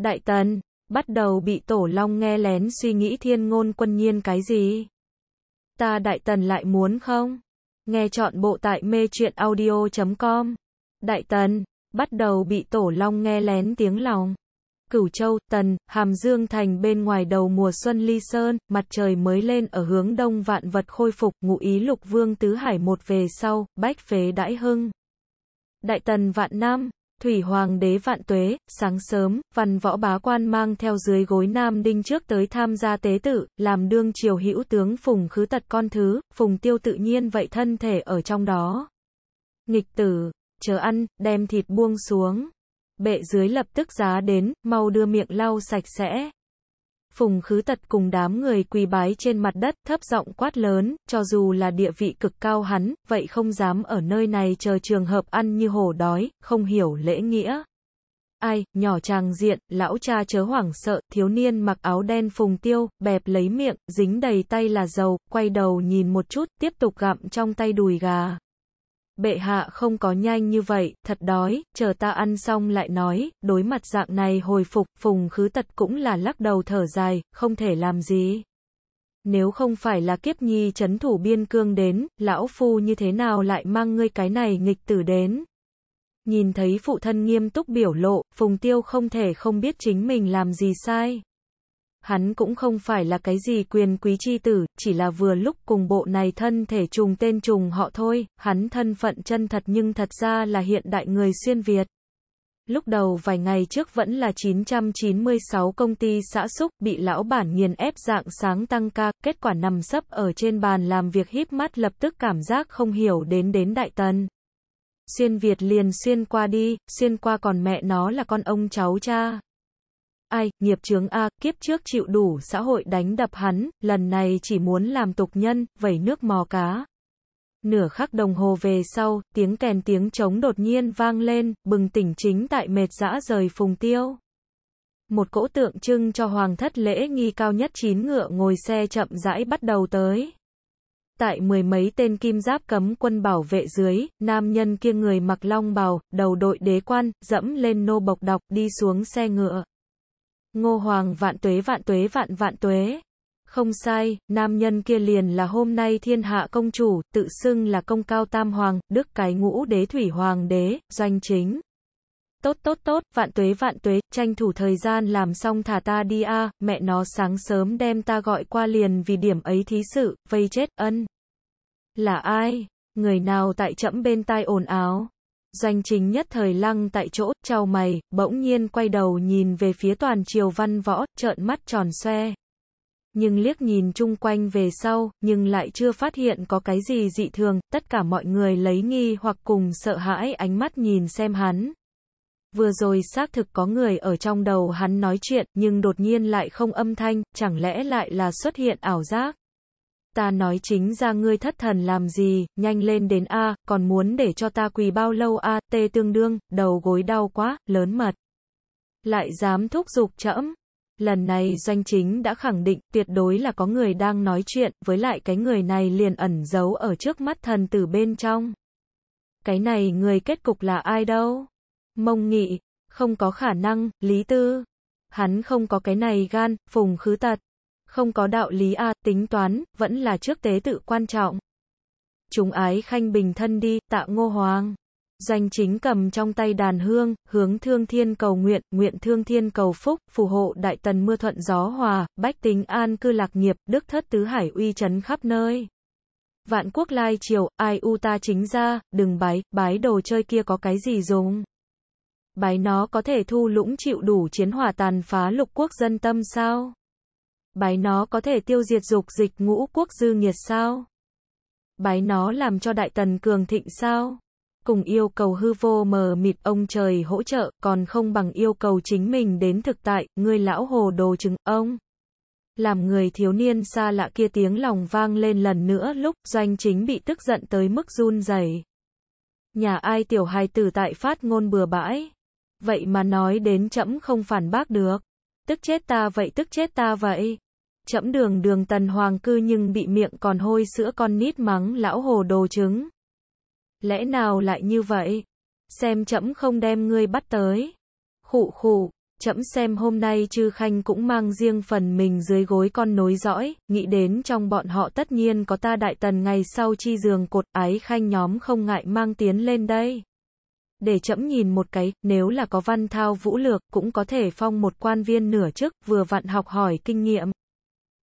Đại tần, bắt đầu bị tổ long nghe lén suy nghĩ thiên ngôn quân nhiên cái gì? Ta đại tần lại muốn không? Nghe chọn bộ tại mê chuyện audio.com. Đại tần, bắt đầu bị tổ long nghe lén tiếng lòng. Cửu Châu, Tần, Hàm Dương Thành bên ngoài đầu mùa xuân ly sơn, mặt trời mới lên ở hướng đông vạn vật khôi phục, ngụ ý lục vương tứ hải một về sau, bách phế đãi hưng. Đại Tần vạn nam. Thủy Hoàng đế vạn tuế, sáng sớm, văn võ bá quan mang theo dưới gối Nam Đinh trước tới tham gia tế tự, làm đương triều hữu tướng Phùng Khứ Tật con thứ, Phùng Tiêu tự nhiên vậy thân thể ở trong đó. Nghịch tử, chờ ăn, đem thịt buông xuống. Bệ dưới lập tức giá đến, mau đưa miệng lau sạch sẽ. Phùng Khứ Tật cùng đám người quỳ bái trên mặt đất, thấp giọng quát lớn, cho dù là địa vị cực cao hắn, vậy không dám ở nơi này chờ trường hợp ăn như hổ đói, không hiểu lễ nghĩa. Ai, nhỏ chàng diện, lão cha chớ hoảng sợ, thiếu niên mặc áo đen phùng tiêu, bẹp lấy miệng, dính đầy tay là dầu, quay đầu nhìn một chút, tiếp tục gặm trong tay đùi gà bệ hạ không có nhanh như vậy, thật đói, chờ ta ăn xong lại nói, đối mặt dạng này hồi phục, phùng khứ tật cũng là lắc đầu thở dài, không thể làm gì. Nếu không phải là kiếp nhi chấn thủ biên cương đến, lão phu như thế nào lại mang ngươi cái này nghịch tử đến. Nhìn thấy phụ thân nghiêm túc biểu lộ, phùng tiêu không thể không biết chính mình làm gì sai hắn cũng không phải là cái gì quyền quý chi tử, chỉ là vừa lúc cùng bộ này thân thể trùng tên trùng họ thôi, hắn thân phận chân thật nhưng thật ra là hiện đại người xuyên Việt. Lúc đầu vài ngày trước vẫn là 996 công ty xã xúc bị lão bản nghiền ép dạng sáng tăng ca, kết quả nằm sấp ở trên bàn làm việc híp mắt lập tức cảm giác không hiểu đến đến đại tần. Xuyên Việt liền xuyên qua đi, xuyên qua còn mẹ nó là con ông cháu cha ai, nghiệp chướng A, kiếp trước chịu đủ xã hội đánh đập hắn, lần này chỉ muốn làm tục nhân, vẩy nước mò cá. Nửa khắc đồng hồ về sau, tiếng kèn tiếng trống đột nhiên vang lên, bừng tỉnh chính tại mệt dã rời phùng tiêu. Một cỗ tượng trưng cho hoàng thất lễ nghi cao nhất chín ngựa ngồi xe chậm rãi bắt đầu tới. Tại mười mấy tên kim giáp cấm quân bảo vệ dưới, nam nhân kia người mặc long bào, đầu đội đế quan, dẫm lên nô bộc đọc, đi xuống xe ngựa. Ngô Hoàng vạn tuế vạn tuế vạn vạn tuế. Không sai, nam nhân kia liền là hôm nay thiên hạ công chủ, tự xưng là công cao tam hoàng, đức cái ngũ đế thủy hoàng đế, doanh chính. Tốt tốt tốt, vạn tuế vạn tuế, tranh thủ thời gian làm xong thả ta đi a à, mẹ nó sáng sớm đem ta gọi qua liền vì điểm ấy thí sự, vây chết ân. Là ai? Người nào tại chẫm bên tai ồn áo? Doanh chính nhất thời lăng tại chỗ, trao mày, bỗng nhiên quay đầu nhìn về phía toàn triều văn võ, trợn mắt tròn xoe. Nhưng liếc nhìn chung quanh về sau, nhưng lại chưa phát hiện có cái gì dị thường, tất cả mọi người lấy nghi hoặc cùng sợ hãi ánh mắt nhìn xem hắn. Vừa rồi xác thực có người ở trong đầu hắn nói chuyện, nhưng đột nhiên lại không âm thanh, chẳng lẽ lại là xuất hiện ảo giác ta nói chính ra ngươi thất thần làm gì, nhanh lên đến A, còn muốn để cho ta quỳ bao lâu A, T tương đương, đầu gối đau quá, lớn mật. Lại dám thúc giục trẫm. Lần này doanh chính đã khẳng định tuyệt đối là có người đang nói chuyện, với lại cái người này liền ẩn giấu ở trước mắt thần từ bên trong. Cái này người kết cục là ai đâu? Mông nghị, không có khả năng, lý tư. Hắn không có cái này gan, phùng khứ tật không có đạo lý a, tính toán, vẫn là trước tế tự quan trọng. Chúng ái khanh bình thân đi, tạ ngô hoàng. danh chính cầm trong tay đàn hương, hướng thương thiên cầu nguyện, nguyện thương thiên cầu phúc, phù hộ đại tần mưa thuận gió hòa, bách tính an cư lạc nghiệp, đức thất tứ hải uy chấn khắp nơi. Vạn quốc lai triều, ai u ta chính ra, đừng bái, bái đồ chơi kia có cái gì dùng. Bái nó có thể thu lũng chịu đủ chiến hòa tàn phá lục quốc dân tâm sao? Bái nó có thể tiêu diệt dục dịch ngũ quốc dư nghiệt sao? Bái nó làm cho đại tần cường thịnh sao? Cùng yêu cầu hư vô mờ mịt ông trời hỗ trợ, còn không bằng yêu cầu chính mình đến thực tại, ngươi lão hồ đồ chứng ông. Làm người thiếu niên xa lạ kia tiếng lòng vang lên lần nữa lúc doanh chính bị tức giận tới mức run rẩy. Nhà ai tiểu hài tử tại phát ngôn bừa bãi. Vậy mà nói đến chậm không phản bác được tức chết ta vậy tức chết ta vậy. Chẫm đường đường tần hoàng cư nhưng bị miệng còn hôi sữa con nít mắng lão hồ đồ trứng. Lẽ nào lại như vậy? Xem chẫm không đem ngươi bắt tới. Khụ khụ, chẫm xem hôm nay chư khanh cũng mang riêng phần mình dưới gối con nối dõi, nghĩ đến trong bọn họ tất nhiên có ta đại tần ngày sau chi giường cột ái khanh nhóm không ngại mang tiến lên đây để chậm nhìn một cái, nếu là có văn thao vũ lược, cũng có thể phong một quan viên nửa chức, vừa vặn học hỏi kinh nghiệm.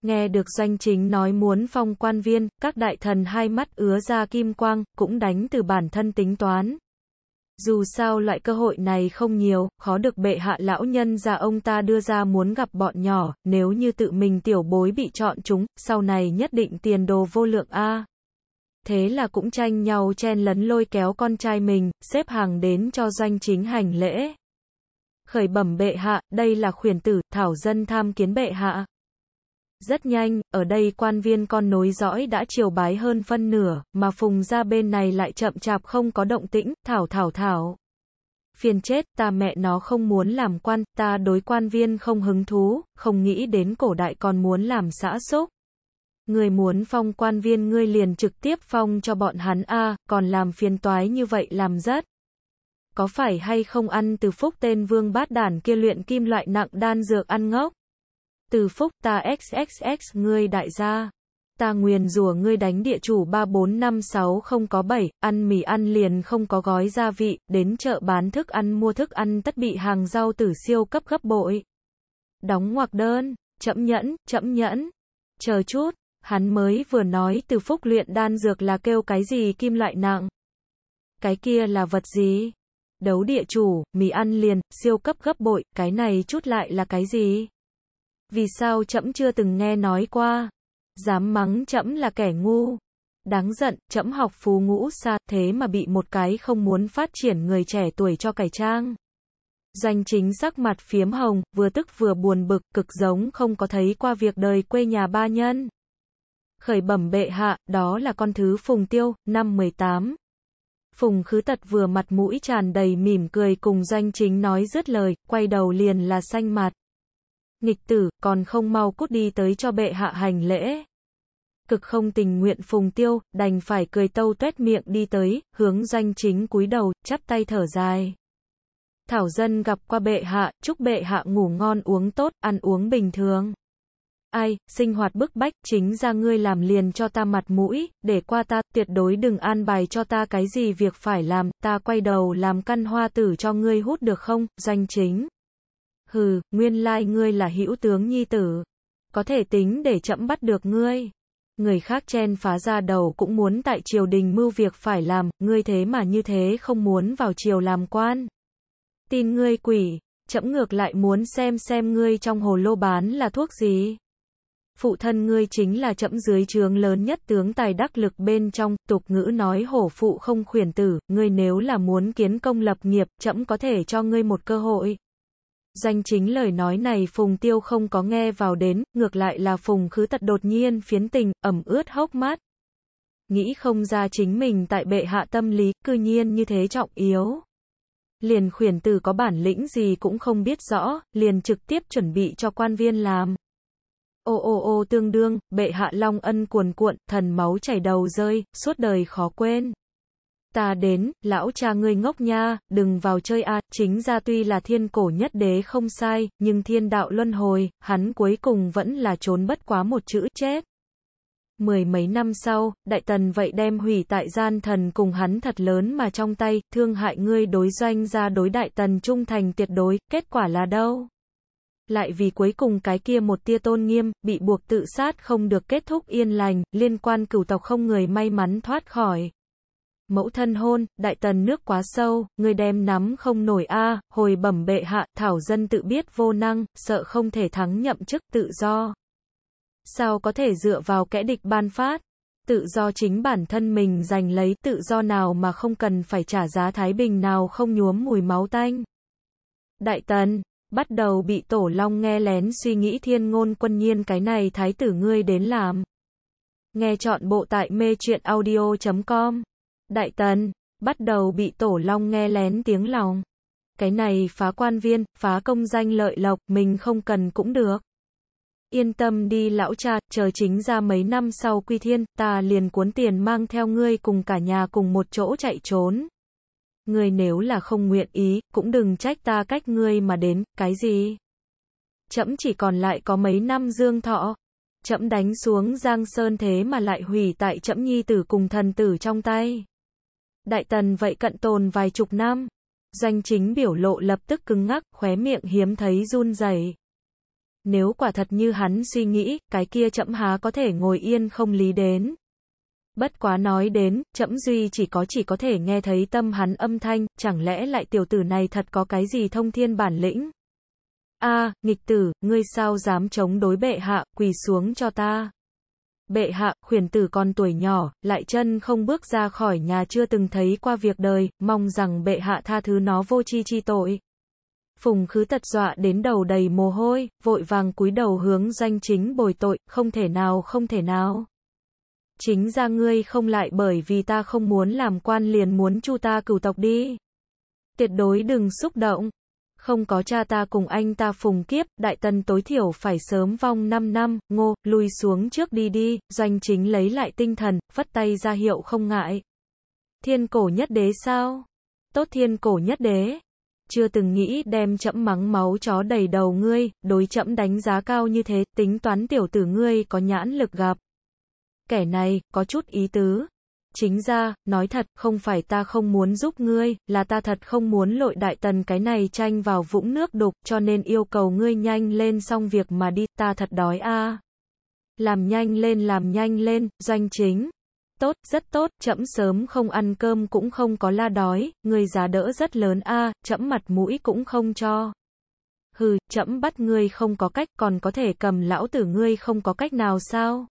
Nghe được doanh chính nói muốn phong quan viên, các đại thần hai mắt ứa ra kim quang, cũng đánh từ bản thân tính toán. Dù sao loại cơ hội này không nhiều, khó được bệ hạ lão nhân ra ông ta đưa ra muốn gặp bọn nhỏ, nếu như tự mình tiểu bối bị chọn chúng, sau này nhất định tiền đồ vô lượng A thế là cũng tranh nhau chen lấn lôi kéo con trai mình, xếp hàng đến cho doanh chính hành lễ. Khởi bẩm bệ hạ, đây là khuyển tử, thảo dân tham kiến bệ hạ. Rất nhanh, ở đây quan viên con nối dõi đã chiều bái hơn phân nửa, mà phùng ra bên này lại chậm chạp không có động tĩnh, thảo thảo thảo. Phiền chết, ta mẹ nó không muốn làm quan, ta đối quan viên không hứng thú, không nghĩ đến cổ đại còn muốn làm xã sốc. Người muốn phong quan viên ngươi liền trực tiếp phong cho bọn hắn a, còn làm phiền toái như vậy làm rớt. Có phải hay không ăn từ phúc tên vương bát đản kia luyện kim loại nặng đan dược ăn ngốc? Từ phúc ta xxx ngươi đại gia. Ta nguyền rủa ngươi đánh địa chủ 34560 không có 7, ăn mì ăn liền không có gói gia vị, đến chợ bán thức ăn mua thức ăn tất bị hàng rau tử siêu cấp gấp bội. Đóng ngoặc đơn, chậm nhẫn, chậm nhẫn. Chờ chút, Hắn mới vừa nói từ phúc luyện đan dược là kêu cái gì kim loại nặng. Cái kia là vật gì? Đấu địa chủ, mì ăn liền, siêu cấp gấp bội, cái này chút lại là cái gì? Vì sao trẫm chưa từng nghe nói qua? Dám mắng trẫm là kẻ ngu. Đáng giận, trẫm học phú ngũ xa, thế mà bị một cái không muốn phát triển người trẻ tuổi cho cải trang. danh chính sắc mặt phiếm hồng, vừa tức vừa buồn bực, cực giống không có thấy qua việc đời quê nhà ba nhân khởi bẩm bệ hạ, đó là con thứ Phùng Tiêu, năm 18. Phùng khứ tật vừa mặt mũi tràn đầy mỉm cười cùng doanh chính nói dứt lời, quay đầu liền là xanh mặt. Nghịch tử, còn không mau cút đi tới cho bệ hạ hành lễ. Cực không tình nguyện Phùng Tiêu, đành phải cười tâu tuét miệng đi tới, hướng doanh chính cúi đầu, chắp tay thở dài. Thảo dân gặp qua bệ hạ, chúc bệ hạ ngủ ngon uống tốt, ăn uống bình thường ai, sinh hoạt bức bách, chính ra ngươi làm liền cho ta mặt mũi, để qua ta, tuyệt đối đừng an bài cho ta cái gì việc phải làm, ta quay đầu làm căn hoa tử cho ngươi hút được không, doanh chính. Hừ, nguyên lai like ngươi là hữu tướng nhi tử. Có thể tính để chậm bắt được ngươi. Người khác chen phá ra đầu cũng muốn tại triều đình mưu việc phải làm, ngươi thế mà như thế không muốn vào triều làm quan. Tin ngươi quỷ, chậm ngược lại muốn xem xem ngươi trong hồ lô bán là thuốc gì phụ thân ngươi chính là chậm dưới trướng lớn nhất tướng tài đắc lực bên trong, tục ngữ nói hổ phụ không khuyển tử, ngươi nếu là muốn kiến công lập nghiệp, chậm có thể cho ngươi một cơ hội. Danh chính lời nói này Phùng Tiêu không có nghe vào đến, ngược lại là Phùng khứ tật đột nhiên phiến tình, ẩm ướt hốc mát. Nghĩ không ra chính mình tại bệ hạ tâm lý, cư nhiên như thế trọng yếu. Liền khuyển tử có bản lĩnh gì cũng không biết rõ, liền trực tiếp chuẩn bị cho quan viên làm. Ô ô ô tương đương, bệ hạ long ân cuồn cuộn, thần máu chảy đầu rơi, suốt đời khó quên. Ta đến, lão cha ngươi ngốc nha, đừng vào chơi a, chính ra tuy là thiên cổ nhất đế không sai, nhưng thiên đạo luân hồi, hắn cuối cùng vẫn là trốn bất quá một chữ chết. Mười mấy năm sau, đại tần vậy đem hủy tại gian thần cùng hắn thật lớn mà trong tay, thương hại ngươi đối doanh ra đối đại tần trung thành tuyệt đối, kết quả là đâu? lại vì cuối cùng cái kia một tia tôn nghiêm, bị buộc tự sát không được kết thúc yên lành, liên quan cửu tộc không người may mắn thoát khỏi. Mẫu thân hôn, đại tần nước quá sâu, người đem nắm không nổi a, hồi bẩm bệ hạ, thảo dân tự biết vô năng, sợ không thể thắng nhậm chức tự do. Sao có thể dựa vào kẻ địch ban phát? Tự do chính bản thân mình giành lấy tự do nào mà không cần phải trả giá thái bình nào không nhuốm mùi máu tanh. Đại tần, bắt đầu bị tổ long nghe lén suy nghĩ thiên ngôn quân nhiên cái này thái tử ngươi đến làm. Nghe chọn bộ tại mê chuyện audio.com. Đại tần, bắt đầu bị tổ long nghe lén tiếng lòng. Cái này phá quan viên, phá công danh lợi lộc, mình không cần cũng được. Yên tâm đi lão cha, chờ chính ra mấy năm sau quy thiên, ta liền cuốn tiền mang theo ngươi cùng cả nhà cùng một chỗ chạy trốn. Ngươi nếu là không nguyện ý, cũng đừng trách ta cách ngươi mà đến, cái gì? Chậm chỉ còn lại có mấy năm dương thọ. Chậm đánh xuống giang sơn thế mà lại hủy tại chậm nhi tử cùng thần tử trong tay. Đại tần vậy cận tồn vài chục năm. danh chính biểu lộ lập tức cứng ngắc, khóe miệng hiếm thấy run rẩy. Nếu quả thật như hắn suy nghĩ, cái kia chậm há có thể ngồi yên không lý đến. Bất quá nói đến, chậm duy chỉ có chỉ có thể nghe thấy tâm hắn âm thanh, chẳng lẽ lại tiểu tử này thật có cái gì thông thiên bản lĩnh? a nghịch tử, ngươi sao dám chống đối bệ hạ, quỳ xuống cho ta. Bệ hạ, khuyển tử con tuổi nhỏ, lại chân không bước ra khỏi nhà chưa từng thấy qua việc đời, mong rằng bệ hạ tha thứ nó vô chi chi tội. Phùng khứ tật dọa đến đầu đầy mồ hôi, vội vàng cúi đầu hướng danh chính bồi tội, không thể nào không thể nào chính ra ngươi không lại bởi vì ta không muốn làm quan liền muốn chu ta cửu tộc đi. Tuyệt đối đừng xúc động. Không có cha ta cùng anh ta phùng kiếp, đại tân tối thiểu phải sớm vong 5 năm, ngô, lùi xuống trước đi đi, doanh chính lấy lại tinh thần, phất tay ra hiệu không ngại. Thiên cổ nhất đế sao? Tốt thiên cổ nhất đế. Chưa từng nghĩ đem chậm mắng máu chó đầy đầu ngươi, đối chậm đánh giá cao như thế, tính toán tiểu tử ngươi có nhãn lực gặp kẻ này, có chút ý tứ. Chính ra, nói thật, không phải ta không muốn giúp ngươi, là ta thật không muốn lội đại tần cái này tranh vào vũng nước đục, cho nên yêu cầu ngươi nhanh lên xong việc mà đi, ta thật đói a. Làm nhanh lên làm nhanh lên, doanh chính. Tốt, rất tốt, chậm sớm không ăn cơm cũng không có la đói, người giá đỡ rất lớn a, chậm mặt mũi cũng không cho. Hừ, chậm bắt ngươi không có cách, còn có thể cầm lão tử ngươi không có cách nào sao?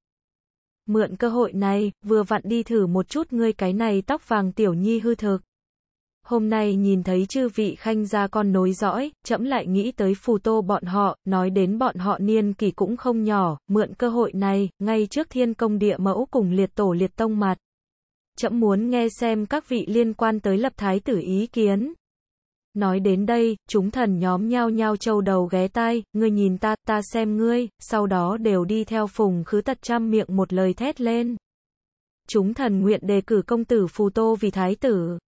Mượn cơ hội này, vừa vặn đi thử một chút ngươi cái này tóc vàng tiểu nhi hư thực. Hôm nay nhìn thấy chư vị khanh gia con nối dõi, chậm lại nghĩ tới phù tô bọn họ, nói đến bọn họ niên kỷ cũng không nhỏ, mượn cơ hội này, ngay trước thiên công địa mẫu cùng liệt tổ liệt tông mặt. Chậm muốn nghe xem các vị liên quan tới lập thái tử ý kiến, Nói đến đây, chúng thần nhóm nhao nhao châu đầu ghé tai, ngươi nhìn ta, ta xem ngươi, sau đó đều đi theo phùng khứ tật trăm miệng một lời thét lên. Chúng thần nguyện đề cử công tử phù tô vì thái tử.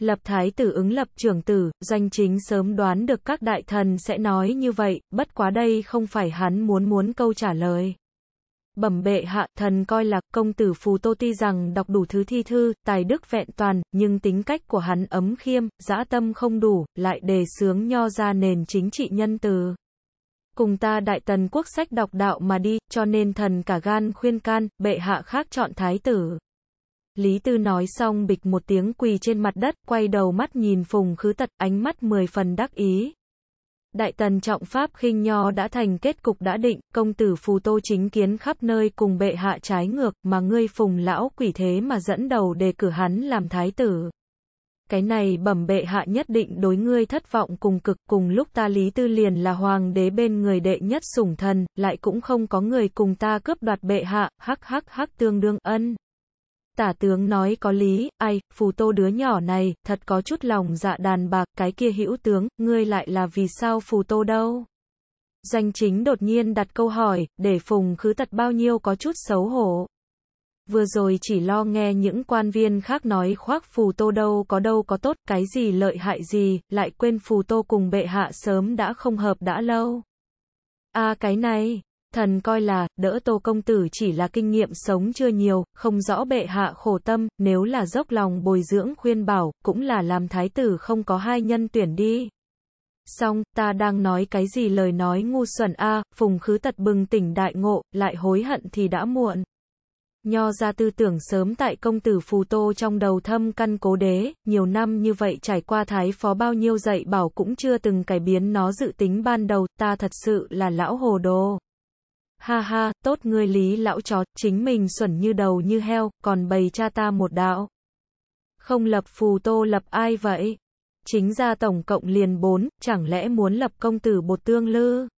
Lập thái tử ứng lập trưởng tử, danh chính sớm đoán được các đại thần sẽ nói như vậy, bất quá đây không phải hắn muốn muốn câu trả lời bẩm bệ hạ, thần coi là công tử Phù Tô tuy rằng đọc đủ thứ thi thư, tài đức vẹn toàn, nhưng tính cách của hắn ấm khiêm, dã tâm không đủ, lại đề sướng nho ra nền chính trị nhân từ. Cùng ta đại tần quốc sách đọc đạo mà đi, cho nên thần cả gan khuyên can, bệ hạ khác chọn thái tử. Lý Tư nói xong bịch một tiếng quỳ trên mặt đất, quay đầu mắt nhìn Phùng Khứ Tật, ánh mắt mười phần đắc ý. Đại tần trọng pháp khinh nho đã thành kết cục đã định, công tử phù tô chính kiến khắp nơi cùng bệ hạ trái ngược, mà ngươi phùng lão quỷ thế mà dẫn đầu đề cử hắn làm thái tử. Cái này bẩm bệ hạ nhất định đối ngươi thất vọng cùng cực cùng lúc ta lý tư liền là hoàng đế bên người đệ nhất sủng thần, lại cũng không có người cùng ta cướp đoạt bệ hạ, hắc hắc hắc tương đương ân. Tả tướng nói có lý, ai, phù tô đứa nhỏ này, thật có chút lòng dạ đàn bạc, cái kia hữu tướng, ngươi lại là vì sao phù tô đâu? danh chính đột nhiên đặt câu hỏi, để phùng khứ thật bao nhiêu có chút xấu hổ. Vừa rồi chỉ lo nghe những quan viên khác nói khoác phù tô đâu có đâu có tốt, cái gì lợi hại gì, lại quên phù tô cùng bệ hạ sớm đã không hợp đã lâu. a à, cái này, Thần coi là, đỡ tô công tử chỉ là kinh nghiệm sống chưa nhiều, không rõ bệ hạ khổ tâm, nếu là dốc lòng bồi dưỡng khuyên bảo, cũng là làm thái tử không có hai nhân tuyển đi. Xong, ta đang nói cái gì lời nói ngu xuẩn a phùng khứ tật bừng tỉnh đại ngộ, lại hối hận thì đã muộn. Nho ra tư tưởng sớm tại công tử phù tô trong đầu thâm căn cố đế, nhiều năm như vậy trải qua thái phó bao nhiêu dạy bảo cũng chưa từng cải biến nó dự tính ban đầu, ta thật sự là lão hồ đồ. Ha ha, tốt ngươi lý lão chó, chính mình xuẩn như đầu như heo, còn bày cha ta một đạo. Không lập phù tô lập ai vậy? Chính ra tổng cộng liền bốn, chẳng lẽ muốn lập công tử bột tương lư?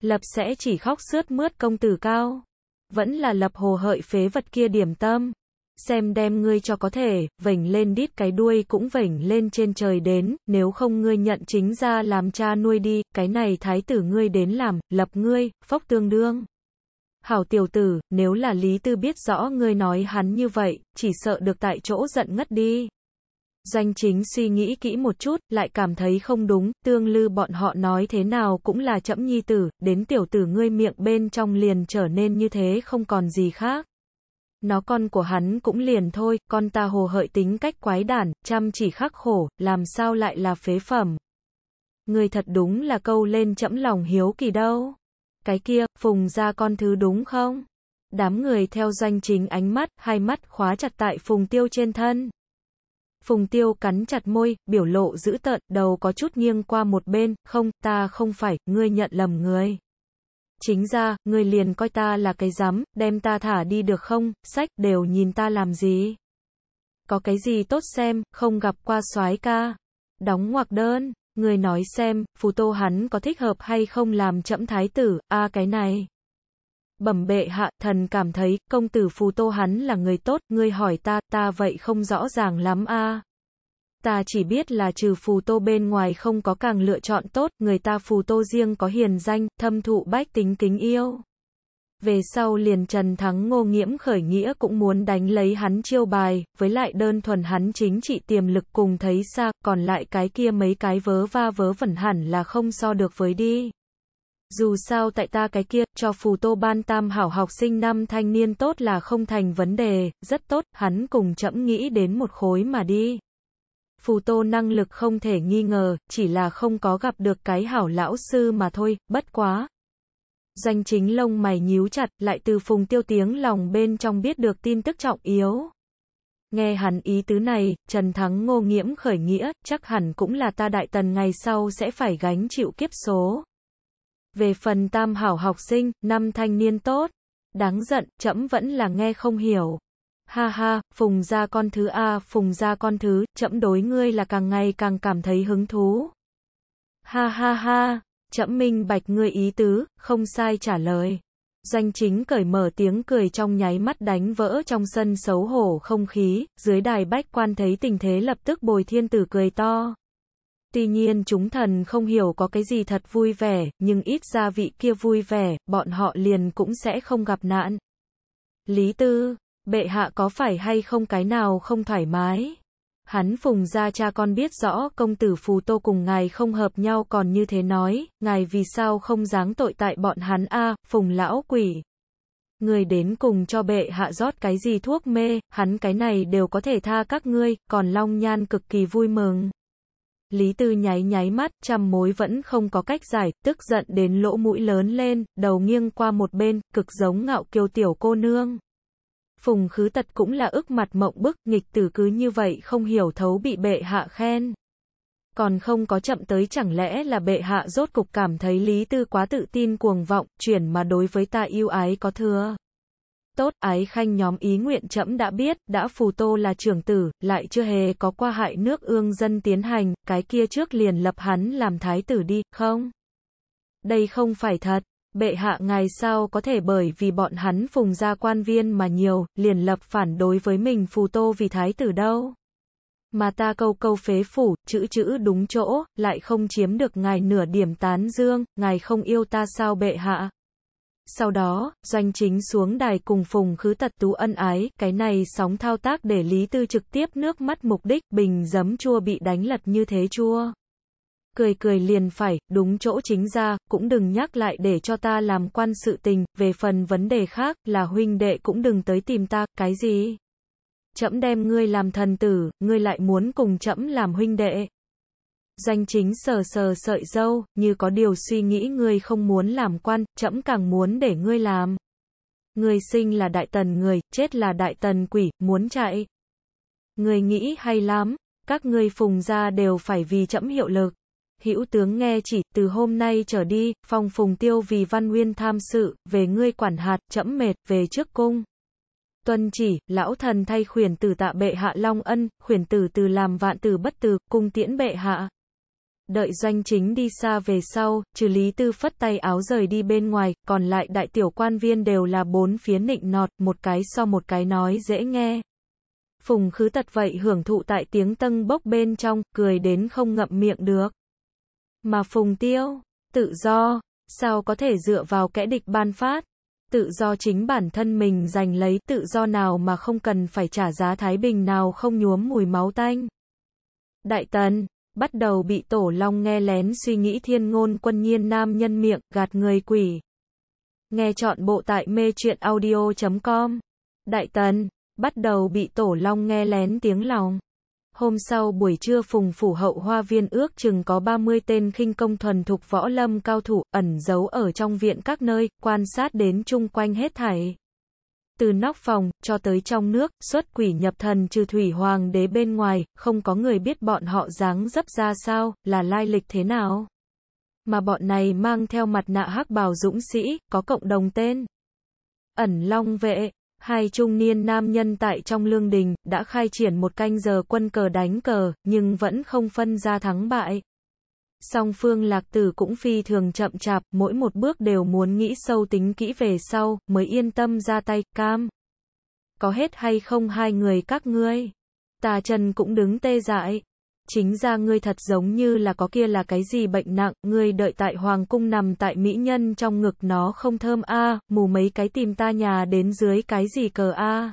Lập sẽ chỉ khóc sướt mướt công tử cao. Vẫn là lập hồ hợi phế vật kia điểm tâm xem đem ngươi cho có thể, vểnh lên đít cái đuôi cũng vểnh lên trên trời đến, nếu không ngươi nhận chính ra làm cha nuôi đi, cái này thái tử ngươi đến làm, lập ngươi, phóc tương đương. Hảo tiểu tử, nếu là Lý Tư biết rõ ngươi nói hắn như vậy, chỉ sợ được tại chỗ giận ngất đi. danh chính suy nghĩ kỹ một chút, lại cảm thấy không đúng, tương lư bọn họ nói thế nào cũng là chậm nhi tử, đến tiểu tử ngươi miệng bên trong liền trở nên như thế không còn gì khác. Nó con của hắn cũng liền thôi, con ta hồ hợi tính cách quái đản, chăm chỉ khắc khổ, làm sao lại là phế phẩm. Người thật đúng là câu lên chẫm lòng hiếu kỳ đâu. Cái kia, phùng ra con thứ đúng không? Đám người theo danh chính ánh mắt, hai mắt khóa chặt tại phùng tiêu trên thân. Phùng tiêu cắn chặt môi, biểu lộ dữ tợn, đầu có chút nghiêng qua một bên, không, ta không phải, ngươi nhận lầm người. Chính ra, người liền coi ta là cái rắm, đem ta thả đi được không, sách, đều nhìn ta làm gì. Có cái gì tốt xem, không gặp qua soái ca. Đóng ngoặc đơn, người nói xem, phù tô hắn có thích hợp hay không làm chậm thái tử, a cái này. Bẩm bệ hạ, thần cảm thấy, công tử phù tô hắn là người tốt, người hỏi ta, ta vậy không rõ ràng lắm a Ta chỉ biết là trừ phù tô bên ngoài không có càng lựa chọn tốt, người ta phù tô riêng có hiền danh, thâm thụ bách tính kính yêu. Về sau liền Trần Thắng Ngô Nghiễm khởi nghĩa cũng muốn đánh lấy hắn chiêu bài, với lại đơn thuần hắn chính trị tiềm lực cùng thấy xa, còn lại cái kia mấy cái vớ va vớ vẩn hẳn là không so được với đi. Dù sao tại ta cái kia, cho phù tô ban tam hảo học sinh năm thanh niên tốt là không thành vấn đề, rất tốt, hắn cùng chậm nghĩ đến một khối mà đi. Phù Tô năng lực không thể nghi ngờ, chỉ là không có gặp được cái hảo lão sư mà thôi, bất quá. danh chính lông mày nhíu chặt, lại từ phùng tiêu tiếng lòng bên trong biết được tin tức trọng yếu. Nghe hắn ý tứ này, Trần Thắng ngô nghiễm khởi nghĩa, chắc hẳn cũng là ta đại tần ngày sau sẽ phải gánh chịu kiếp số. Về phần tam hảo học sinh, năm thanh niên tốt, đáng giận, chậm vẫn là nghe không hiểu. Ha ha, phùng gia con thứ a, à, phùng gia con thứ, chậm đối ngươi là càng ngày càng cảm thấy hứng thú. Ha ha ha, chậm minh bạch ngươi ý tứ, không sai trả lời. danh chính cởi mở tiếng cười trong nháy mắt đánh vỡ trong sân xấu hổ không khí, dưới đài bách quan thấy tình thế lập tức bồi thiên tử cười to. Tuy nhiên chúng thần không hiểu có cái gì thật vui vẻ, nhưng ít ra vị kia vui vẻ, bọn họ liền cũng sẽ không gặp nạn. Lý Tư bệ hạ có phải hay không cái nào không thoải mái? Hắn phùng ra cha con biết rõ công tử phù tô cùng ngài không hợp nhau còn như thế nói, ngài vì sao không giáng tội tại bọn hắn a phùng lão quỷ. Người đến cùng cho bệ hạ rót cái gì thuốc mê, hắn cái này đều có thể tha các ngươi, còn Long Nhan cực kỳ vui mừng. Lý Tư nháy nháy mắt, trăm mối vẫn không có cách giải, tức giận đến lỗ mũi lớn lên, đầu nghiêng qua một bên, cực giống ngạo kiêu tiểu cô nương. Phùng khứ tật cũng là ức mặt mộng bức, nghịch tử cứ như vậy không hiểu thấu bị bệ hạ khen. Còn không có chậm tới chẳng lẽ là bệ hạ rốt cục cảm thấy lý tư quá tự tin cuồng vọng, chuyển mà đối với ta yêu ái có thừa. Tốt, ái khanh nhóm ý nguyện chậm đã biết, đã phù tô là trưởng tử, lại chưa hề có qua hại nước ương dân tiến hành, cái kia trước liền lập hắn làm thái tử đi, không? Đây không phải thật bệ hạ ngày sau có thể bởi vì bọn hắn phùng gia quan viên mà nhiều, liền lập phản đối với mình phù tô vì thái tử đâu. Mà ta câu câu phế phủ, chữ chữ đúng chỗ, lại không chiếm được ngài nửa điểm tán dương, ngài không yêu ta sao bệ hạ. Sau đó, doanh chính xuống đài cùng phùng khứ tật tú ân ái, cái này sóng thao tác để Lý Tư trực tiếp nước mắt mục đích, bình giấm chua bị đánh lật như thế chua cười cười liền phải, đúng chỗ chính ra, cũng đừng nhắc lại để cho ta làm quan sự tình, về phần vấn đề khác, là huynh đệ cũng đừng tới tìm ta, cái gì? Chậm đem ngươi làm thần tử, ngươi lại muốn cùng chậm làm huynh đệ. Danh chính sờ sờ sợi dâu, như có điều suy nghĩ ngươi không muốn làm quan, chậm càng muốn để ngươi làm. Ngươi sinh là đại tần người, chết là đại tần quỷ, muốn chạy. Ngươi nghĩ hay lắm, các ngươi phùng ra đều phải vì chậm hiệu lực hữu tướng nghe chỉ, từ hôm nay trở đi, phong phùng tiêu vì văn nguyên tham sự, về ngươi quản hạt, chậm mệt, về trước cung. Tuân chỉ, lão thần thay khuyển tử tạ bệ hạ long ân, khuyển tử từ làm vạn tử bất tử, cung tiễn bệ hạ. Đợi doanh chính đi xa về sau, trừ lý tư phất tay áo rời đi bên ngoài, còn lại đại tiểu quan viên đều là bốn phía nịnh nọt, một cái so một cái nói dễ nghe. Phùng khứ tật vậy hưởng thụ tại tiếng tân bốc bên trong, cười đến không ngậm miệng được. Mà Phùng Tiêu, tự do, sao có thể dựa vào kẻ địch ban phát? Tự do chính bản thân mình giành lấy tự do nào mà không cần phải trả giá Thái Bình nào không nhuốm mùi máu tanh. Đại tần, bắt đầu bị Tổ Long nghe lén suy nghĩ thiên ngôn quân nhiên nam nhân miệng, gạt người quỷ. Nghe chọn bộ tại mê chuyện audio.com. Đại tần, bắt đầu bị Tổ Long nghe lén tiếng lòng. Hôm sau buổi trưa phùng phủ hậu hoa viên ước chừng có 30 tên khinh công thuần thục võ lâm cao thủ ẩn giấu ở trong viện các nơi, quan sát đến chung quanh hết thảy. Từ nóc phòng, cho tới trong nước, xuất quỷ nhập thần trừ thủy hoàng đế bên ngoài, không có người biết bọn họ dáng dấp ra sao, là lai lịch thế nào. Mà bọn này mang theo mặt nạ hắc bào dũng sĩ, có cộng đồng tên. Ẩn Long Vệ Hai trung niên nam nhân tại trong lương đình, đã khai triển một canh giờ quân cờ đánh cờ, nhưng vẫn không phân ra thắng bại. Song phương lạc tử cũng phi thường chậm chạp, mỗi một bước đều muốn nghĩ sâu tính kỹ về sau, mới yên tâm ra tay, cam. Có hết hay không hai người các ngươi? Tà Trần cũng đứng tê dại, chính ra ngươi thật giống như là có kia là cái gì bệnh nặng, ngươi đợi tại hoàng cung nằm tại mỹ nhân trong ngực nó không thơm a, mù mấy cái tìm ta nhà đến dưới cái gì cờ a.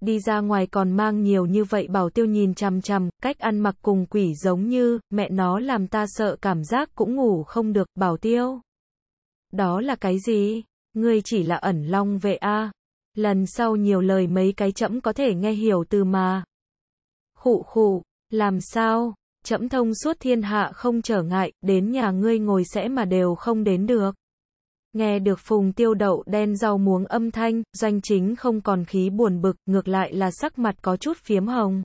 Đi ra ngoài còn mang nhiều như vậy bảo tiêu nhìn chằm chằm, cách ăn mặc cùng quỷ giống như, mẹ nó làm ta sợ cảm giác cũng ngủ không được, bảo tiêu. Đó là cái gì? Ngươi chỉ là ẩn long vệ a. Lần sau nhiều lời mấy cái chậm có thể nghe hiểu từ mà. Khụ khụ. Làm sao? trẫm thông suốt thiên hạ không trở ngại, đến nhà ngươi ngồi sẽ mà đều không đến được. Nghe được phùng tiêu đậu đen rau muống âm thanh, doanh chính không còn khí buồn bực, ngược lại là sắc mặt có chút phiếm hồng.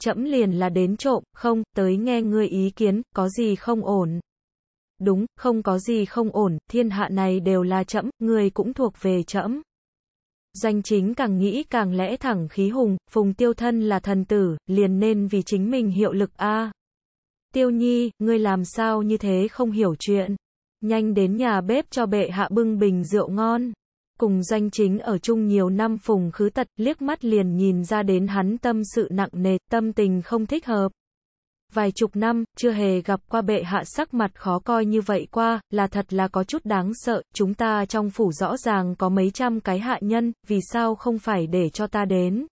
Chẫm liền là đến trộm, không, tới nghe ngươi ý kiến, có gì không ổn. Đúng, không có gì không ổn, thiên hạ này đều là chẫm, ngươi cũng thuộc về chẫm. Danh chính càng nghĩ càng lẽ thẳng khí hùng, phùng tiêu thân là thần tử, liền nên vì chính mình hiệu lực a à. Tiêu nhi, ngươi làm sao như thế không hiểu chuyện. Nhanh đến nhà bếp cho bệ hạ bưng bình rượu ngon. Cùng Danh chính ở chung nhiều năm phùng khứ tật, liếc mắt liền nhìn ra đến hắn tâm sự nặng nề, tâm tình không thích hợp vài chục năm, chưa hề gặp qua bệ hạ sắc mặt khó coi như vậy qua, là thật là có chút đáng sợ, chúng ta trong phủ rõ ràng có mấy trăm cái hạ nhân, vì sao không phải để cho ta đến.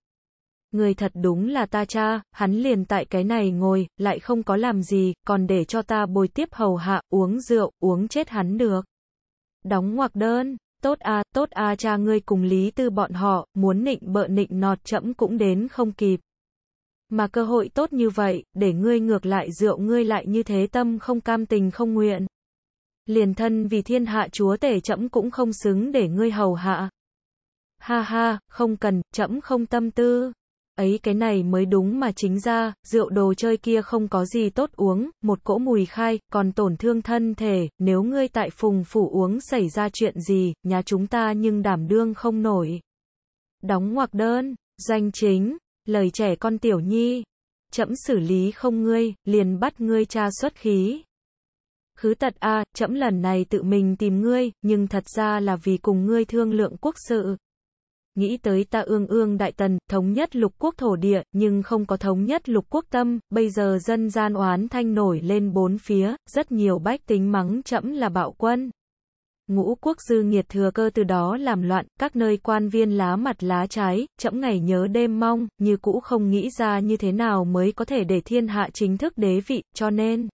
Người thật đúng là ta cha, hắn liền tại cái này ngồi, lại không có làm gì, còn để cho ta bồi tiếp hầu hạ, uống rượu, uống chết hắn được. Đóng ngoặc đơn, tốt a à, tốt a à cha ngươi cùng lý tư bọn họ, muốn nịnh bợ nịnh nọt chậm cũng đến không kịp mà cơ hội tốt như vậy, để ngươi ngược lại rượu ngươi lại như thế tâm không cam tình không nguyện. Liền thân vì thiên hạ chúa tể chậm cũng không xứng để ngươi hầu hạ. Ha ha, không cần, chậm không tâm tư. Ấy cái này mới đúng mà chính ra, rượu đồ chơi kia không có gì tốt uống, một cỗ mùi khai, còn tổn thương thân thể, nếu ngươi tại phùng phủ uống xảy ra chuyện gì, nhà chúng ta nhưng đảm đương không nổi. Đóng ngoặc đơn, danh chính Lời trẻ con tiểu nhi, chậm xử lý không ngươi, liền bắt ngươi tra xuất khí. Khứ tật a, à, chậm lần này tự mình tìm ngươi, nhưng thật ra là vì cùng ngươi thương lượng quốc sự. Nghĩ tới ta ương ương đại tần, thống nhất lục quốc thổ địa, nhưng không có thống nhất lục quốc tâm, bây giờ dân gian oán thanh nổi lên bốn phía, rất nhiều bách tính mắng chậm là bạo quân ngũ quốc dư nghiệt thừa cơ từ đó làm loạn, các nơi quan viên lá mặt lá trái, chậm ngày nhớ đêm mong, như cũ không nghĩ ra như thế nào mới có thể để thiên hạ chính thức đế vị, cho nên.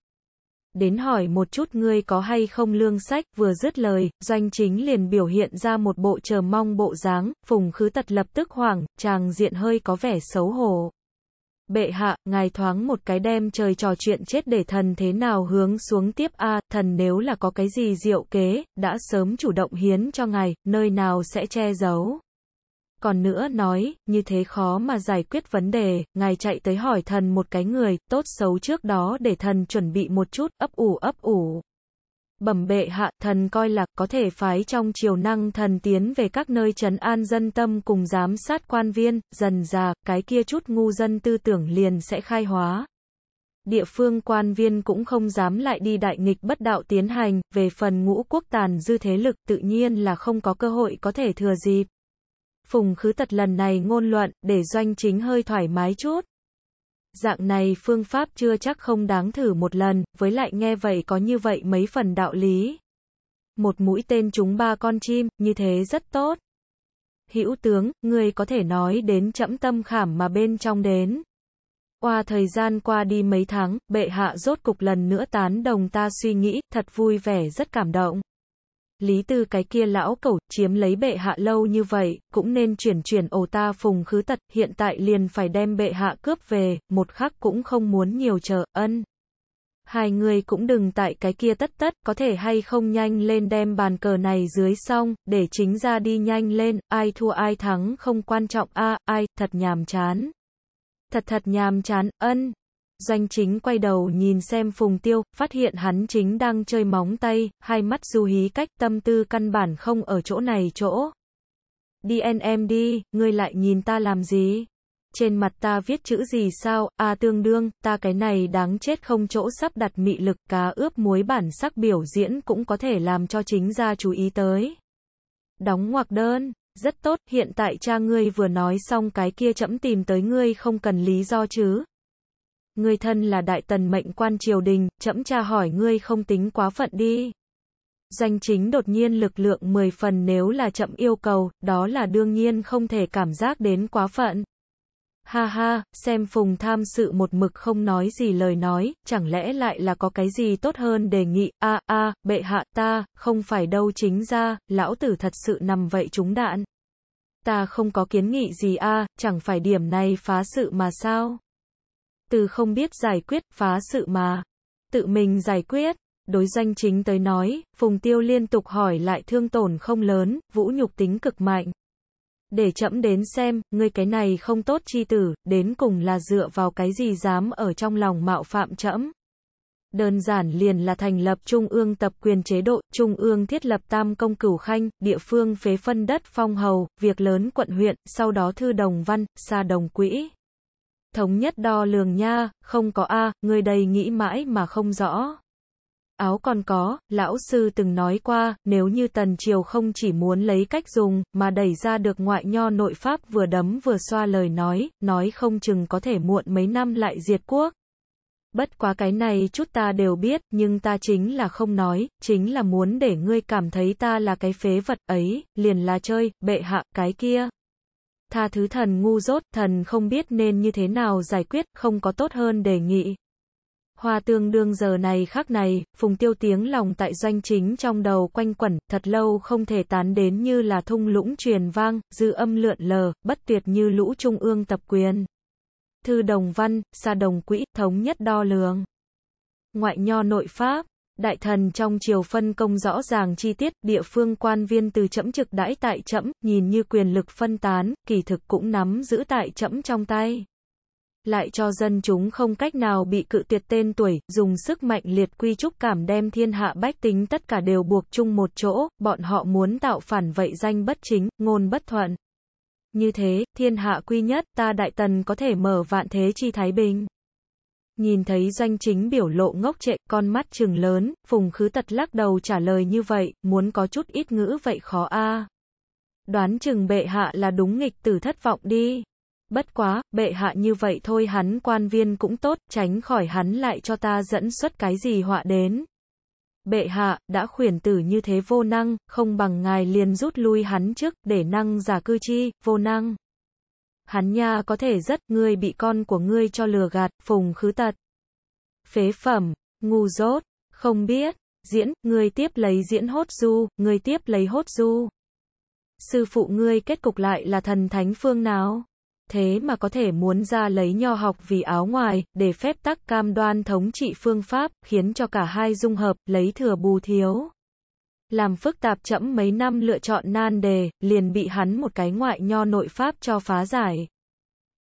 Đến hỏi một chút ngươi có hay không lương sách, vừa dứt lời, doanh chính liền biểu hiện ra một bộ chờ mong bộ dáng, phùng khứ tật lập tức hoảng, chàng diện hơi có vẻ xấu hổ. Bệ hạ, ngài thoáng một cái đem trời trò chuyện chết để thần thế nào hướng xuống tiếp a à, thần nếu là có cái gì diệu kế, đã sớm chủ động hiến cho ngài, nơi nào sẽ che giấu. Còn nữa nói, như thế khó mà giải quyết vấn đề, ngài chạy tới hỏi thần một cái người, tốt xấu trước đó để thần chuẩn bị một chút, ấp ủ ấp ủ bẩm bệ hạ, thần coi là có thể phái trong triều năng thần tiến về các nơi trấn an dân tâm cùng giám sát quan viên, dần già, cái kia chút ngu dân tư tưởng liền sẽ khai hóa. Địa phương quan viên cũng không dám lại đi đại nghịch bất đạo tiến hành, về phần ngũ quốc tàn dư thế lực tự nhiên là không có cơ hội có thể thừa dịp. Phùng khứ tật lần này ngôn luận, để doanh chính hơi thoải mái chút dạng này phương pháp chưa chắc không đáng thử một lần, với lại nghe vậy có như vậy mấy phần đạo lý. Một mũi tên trúng ba con chim, như thế rất tốt. Hữu tướng, người có thể nói đến chậm tâm khảm mà bên trong đến. Qua thời gian qua đi mấy tháng, bệ hạ rốt cục lần nữa tán đồng ta suy nghĩ, thật vui vẻ rất cảm động. Lý Tư cái kia lão cẩu, chiếm lấy bệ hạ lâu như vậy, cũng nên chuyển chuyển ổ ta phùng khứ tật, hiện tại liền phải đem bệ hạ cướp về, một khắc cũng không muốn nhiều chờ, ân. Hai người cũng đừng tại cái kia tất tất, có thể hay không nhanh lên đem bàn cờ này dưới xong, để chính ra đi nhanh lên, ai thua ai thắng không quan trọng a ai, thật nhàm chán. Thật thật nhàm chán, ân. Danh chính quay đầu nhìn xem Phùng Tiêu, phát hiện hắn chính đang chơi móng tay, hai mắt du hí cách tâm tư căn bản không ở chỗ này chỗ. Đi en em đi, ngươi lại nhìn ta làm gì? Trên mặt ta viết chữ gì sao, à tương đương, ta cái này đáng chết không chỗ sắp đặt mị lực cá ướp muối bản sắc biểu diễn cũng có thể làm cho chính ra chú ý tới. Đóng ngoặc đơn, rất tốt, hiện tại cha ngươi vừa nói xong cái kia chậm tìm tới ngươi không cần lý do chứ, ngươi thân là đại tần mệnh quan triều đình, chậm tra hỏi ngươi không tính quá phận đi. Danh chính đột nhiên lực lượng 10 phần nếu là chậm yêu cầu, đó là đương nhiên không thể cảm giác đến quá phận. Ha ha, xem phùng tham sự một mực không nói gì lời nói, chẳng lẽ lại là có cái gì tốt hơn đề nghị, a a, bệ hạ ta, không phải đâu chính ra, lão tử thật sự nằm vậy chúng đạn. Ta không có kiến nghị gì a, chẳng phải điểm này phá sự mà sao từ không biết giải quyết, phá sự mà. Tự mình giải quyết. Đối danh chính tới nói, Phùng Tiêu liên tục hỏi lại thương tổn không lớn, vũ nhục tính cực mạnh. Để chậm đến xem, ngươi cái này không tốt chi tử, đến cùng là dựa vào cái gì dám ở trong lòng mạo phạm chậm. Đơn giản liền là thành lập Trung ương tập quyền chế độ, Trung ương thiết lập tam công cửu khanh, địa phương phế phân đất phong hầu, việc lớn quận huyện, sau đó thư đồng văn, xa đồng quỹ thống nhất đo lường nha, không có a, người đầy nghĩ mãi mà không rõ. Áo còn có, lão sư từng nói qua, nếu như tần triều không chỉ muốn lấy cách dùng, mà đẩy ra được ngoại nho nội pháp vừa đấm vừa xoa lời nói, nói không chừng có thể muộn mấy năm lại diệt quốc. Bất quá cái này chút ta đều biết, nhưng ta chính là không nói, chính là muốn để ngươi cảm thấy ta là cái phế vật ấy, liền là chơi, bệ hạ, cái kia tha thứ thần ngu dốt, thần không biết nên như thế nào giải quyết, không có tốt hơn đề nghị. Hoa tương đương giờ này khác này, phùng tiêu tiếng lòng tại doanh chính trong đầu quanh quẩn, thật lâu không thể tán đến như là thung lũng truyền vang, dư âm lượn lờ, bất tuyệt như lũ trung ương tập quyền. Thư đồng văn, xa đồng quỹ, thống nhất đo lường. Ngoại nho nội pháp đại thần trong triều phân công rõ ràng chi tiết, địa phương quan viên từ chẫm trực đãi tại chẫm, nhìn như quyền lực phân tán, kỳ thực cũng nắm giữ tại chẫm trong tay. Lại cho dân chúng không cách nào bị cự tuyệt tên tuổi, dùng sức mạnh liệt quy trúc cảm đem thiên hạ bách tính tất cả đều buộc chung một chỗ, bọn họ muốn tạo phản vậy danh bất chính, ngôn bất thuận. Như thế, thiên hạ quy nhất, ta đại tần có thể mở vạn thế chi thái bình. Nhìn thấy doanh chính biểu lộ ngốc trệ, con mắt trừng lớn, Phùng Khứ Tật lắc đầu trả lời như vậy, muốn có chút ít ngữ vậy khó a. Đoán chừng bệ hạ là đúng nghịch tử thất vọng đi. Bất quá, bệ hạ như vậy thôi hắn quan viên cũng tốt, tránh khỏi hắn lại cho ta dẫn xuất cái gì họa đến. Bệ hạ, đã khuyển tử như thế vô năng, không bằng ngài liền rút lui hắn trước, để năng giả cư chi, vô năng hắn nha có thể rất, ngươi bị con của ngươi cho lừa gạt, phùng khứ tật. Phế phẩm, ngu dốt, không biết, diễn, ngươi tiếp lấy diễn hốt du, ngươi tiếp lấy hốt du. Sư phụ ngươi kết cục lại là thần thánh phương nào? Thế mà có thể muốn ra lấy nho học vì áo ngoài, để phép tắc cam đoan thống trị phương pháp, khiến cho cả hai dung hợp, lấy thừa bù thiếu làm phức tạp chậm mấy năm lựa chọn nan đề, liền bị hắn một cái ngoại nho nội pháp cho phá giải.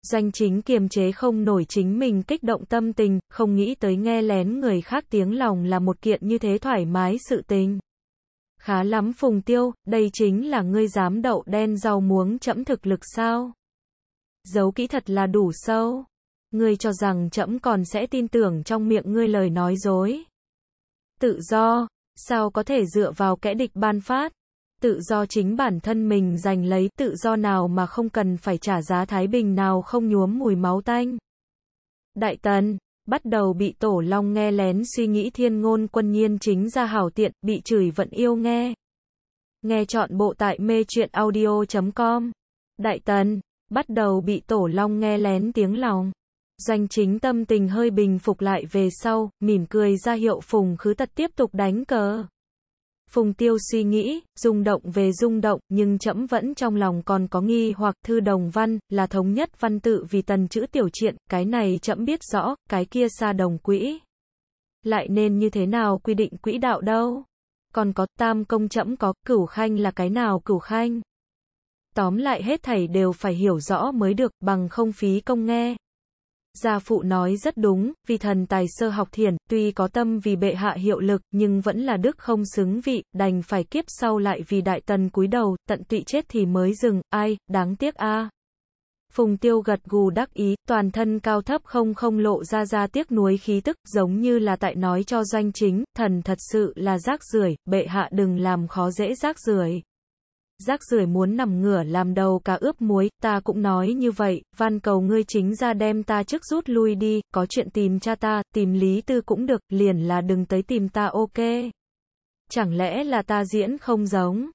danh chính kiềm chế không nổi chính mình kích động tâm tình, không nghĩ tới nghe lén người khác tiếng lòng là một kiện như thế thoải mái sự tình. Khá lắm phùng tiêu, đây chính là ngươi dám đậu đen rau muống chậm thực lực sao. Giấu kỹ thật là đủ sâu. Ngươi cho rằng chậm còn sẽ tin tưởng trong miệng ngươi lời nói dối. Tự do, sao có thể dựa vào kẻ địch ban phát. Tự do chính bản thân mình giành lấy tự do nào mà không cần phải trả giá thái bình nào không nhuốm mùi máu tanh. Đại tần, bắt đầu bị tổ long nghe lén suy nghĩ thiên ngôn quân nhiên chính ra hảo tiện, bị chửi vẫn yêu nghe. Nghe chọn bộ tại mê chuyện audio.com. Đại tần, bắt đầu bị tổ long nghe lén tiếng lòng. Doanh chính tâm tình hơi bình phục lại về sau, mỉm cười ra hiệu Phùng Khứ Tật tiếp tục đánh cờ. Phùng Tiêu suy nghĩ, rung động về rung động, nhưng chậm vẫn trong lòng còn có nghi hoặc thư đồng văn, là thống nhất văn tự vì tần chữ tiểu triện, cái này chậm biết rõ, cái kia xa đồng quỹ. Lại nên như thế nào quy định quỹ đạo đâu? Còn có tam công chậm có, cửu khanh là cái nào cửu khanh? Tóm lại hết thảy đều phải hiểu rõ mới được, bằng không phí công nghe gia phụ nói rất đúng, vì thần tài sơ học thiền, tuy có tâm vì bệ hạ hiệu lực, nhưng vẫn là đức không xứng vị, đành phải kiếp sau lại vì đại tần cúi đầu, tận tụy chết thì mới dừng, ai, đáng tiếc a. Phùng tiêu gật gù đắc ý, toàn thân cao thấp không không lộ ra ra tiếc nuối khí tức, giống như là tại nói cho doanh chính, thần thật sự là rác rưởi bệ hạ đừng làm khó dễ rác rưởi rác rưởi muốn nằm ngửa làm đầu cá ướp muối, ta cũng nói như vậy, van cầu ngươi chính ra đem ta trước rút lui đi, có chuyện tìm cha ta, tìm Lý Tư cũng được, liền là đừng tới tìm ta ok. Chẳng lẽ là ta diễn không giống?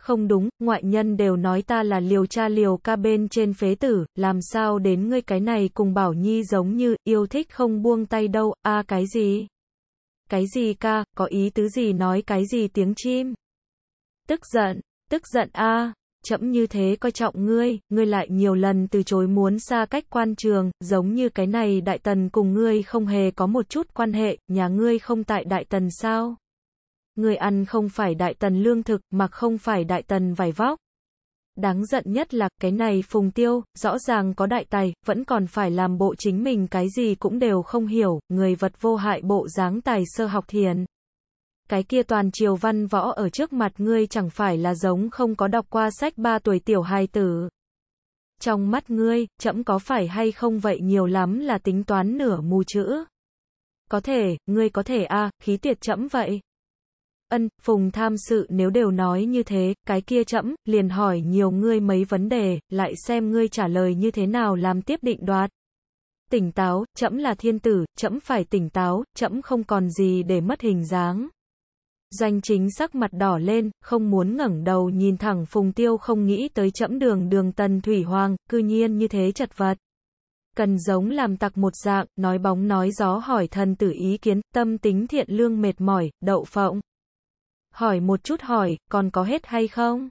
Không đúng, ngoại nhân đều nói ta là liều cha liều ca bên trên phế tử, làm sao đến ngươi cái này cùng Bảo Nhi giống như, yêu thích không buông tay đâu, a cái gì? Cái gì ca, có ý tứ gì nói cái gì tiếng chim? Tức giận, Tức giận a, chậm như thế coi trọng ngươi, ngươi lại nhiều lần từ chối muốn xa cách quan trường, giống như cái này đại tần cùng ngươi không hề có một chút quan hệ, nhà ngươi không tại đại tần sao? Ngươi ăn không phải đại tần lương thực, mặc không phải đại tần vải vóc. Đáng giận nhất là cái này phùng tiêu, rõ ràng có đại tài, vẫn còn phải làm bộ chính mình cái gì cũng đều không hiểu, người vật vô hại bộ dáng tài sơ học thiền cái kia toàn triều văn võ ở trước mặt ngươi chẳng phải là giống không có đọc qua sách ba tuổi tiểu hài tử. Trong mắt ngươi, chậm có phải hay không vậy nhiều lắm là tính toán nửa mù chữ. Có thể, ngươi có thể a khí tiệt chậm vậy. Ân, phùng tham sự nếu đều nói như thế, cái kia chậm, liền hỏi nhiều ngươi mấy vấn đề, lại xem ngươi trả lời như thế nào làm tiếp định đoạt tỉnh táo, chậm là thiên tử, chậm phải tỉnh táo, chậm không còn gì để mất hình dáng. Doanh chính sắc mặt đỏ lên, không muốn ngẩng đầu nhìn thẳng Phùng Tiêu không nghĩ tới chẫm đường đường tần thủy hoàng, cư nhiên như thế chật vật. Cần giống làm tặc một dạng, nói bóng nói gió hỏi thần tử ý kiến, tâm tính thiện lương mệt mỏi, đậu phộng. Hỏi một chút hỏi, còn có hết hay không?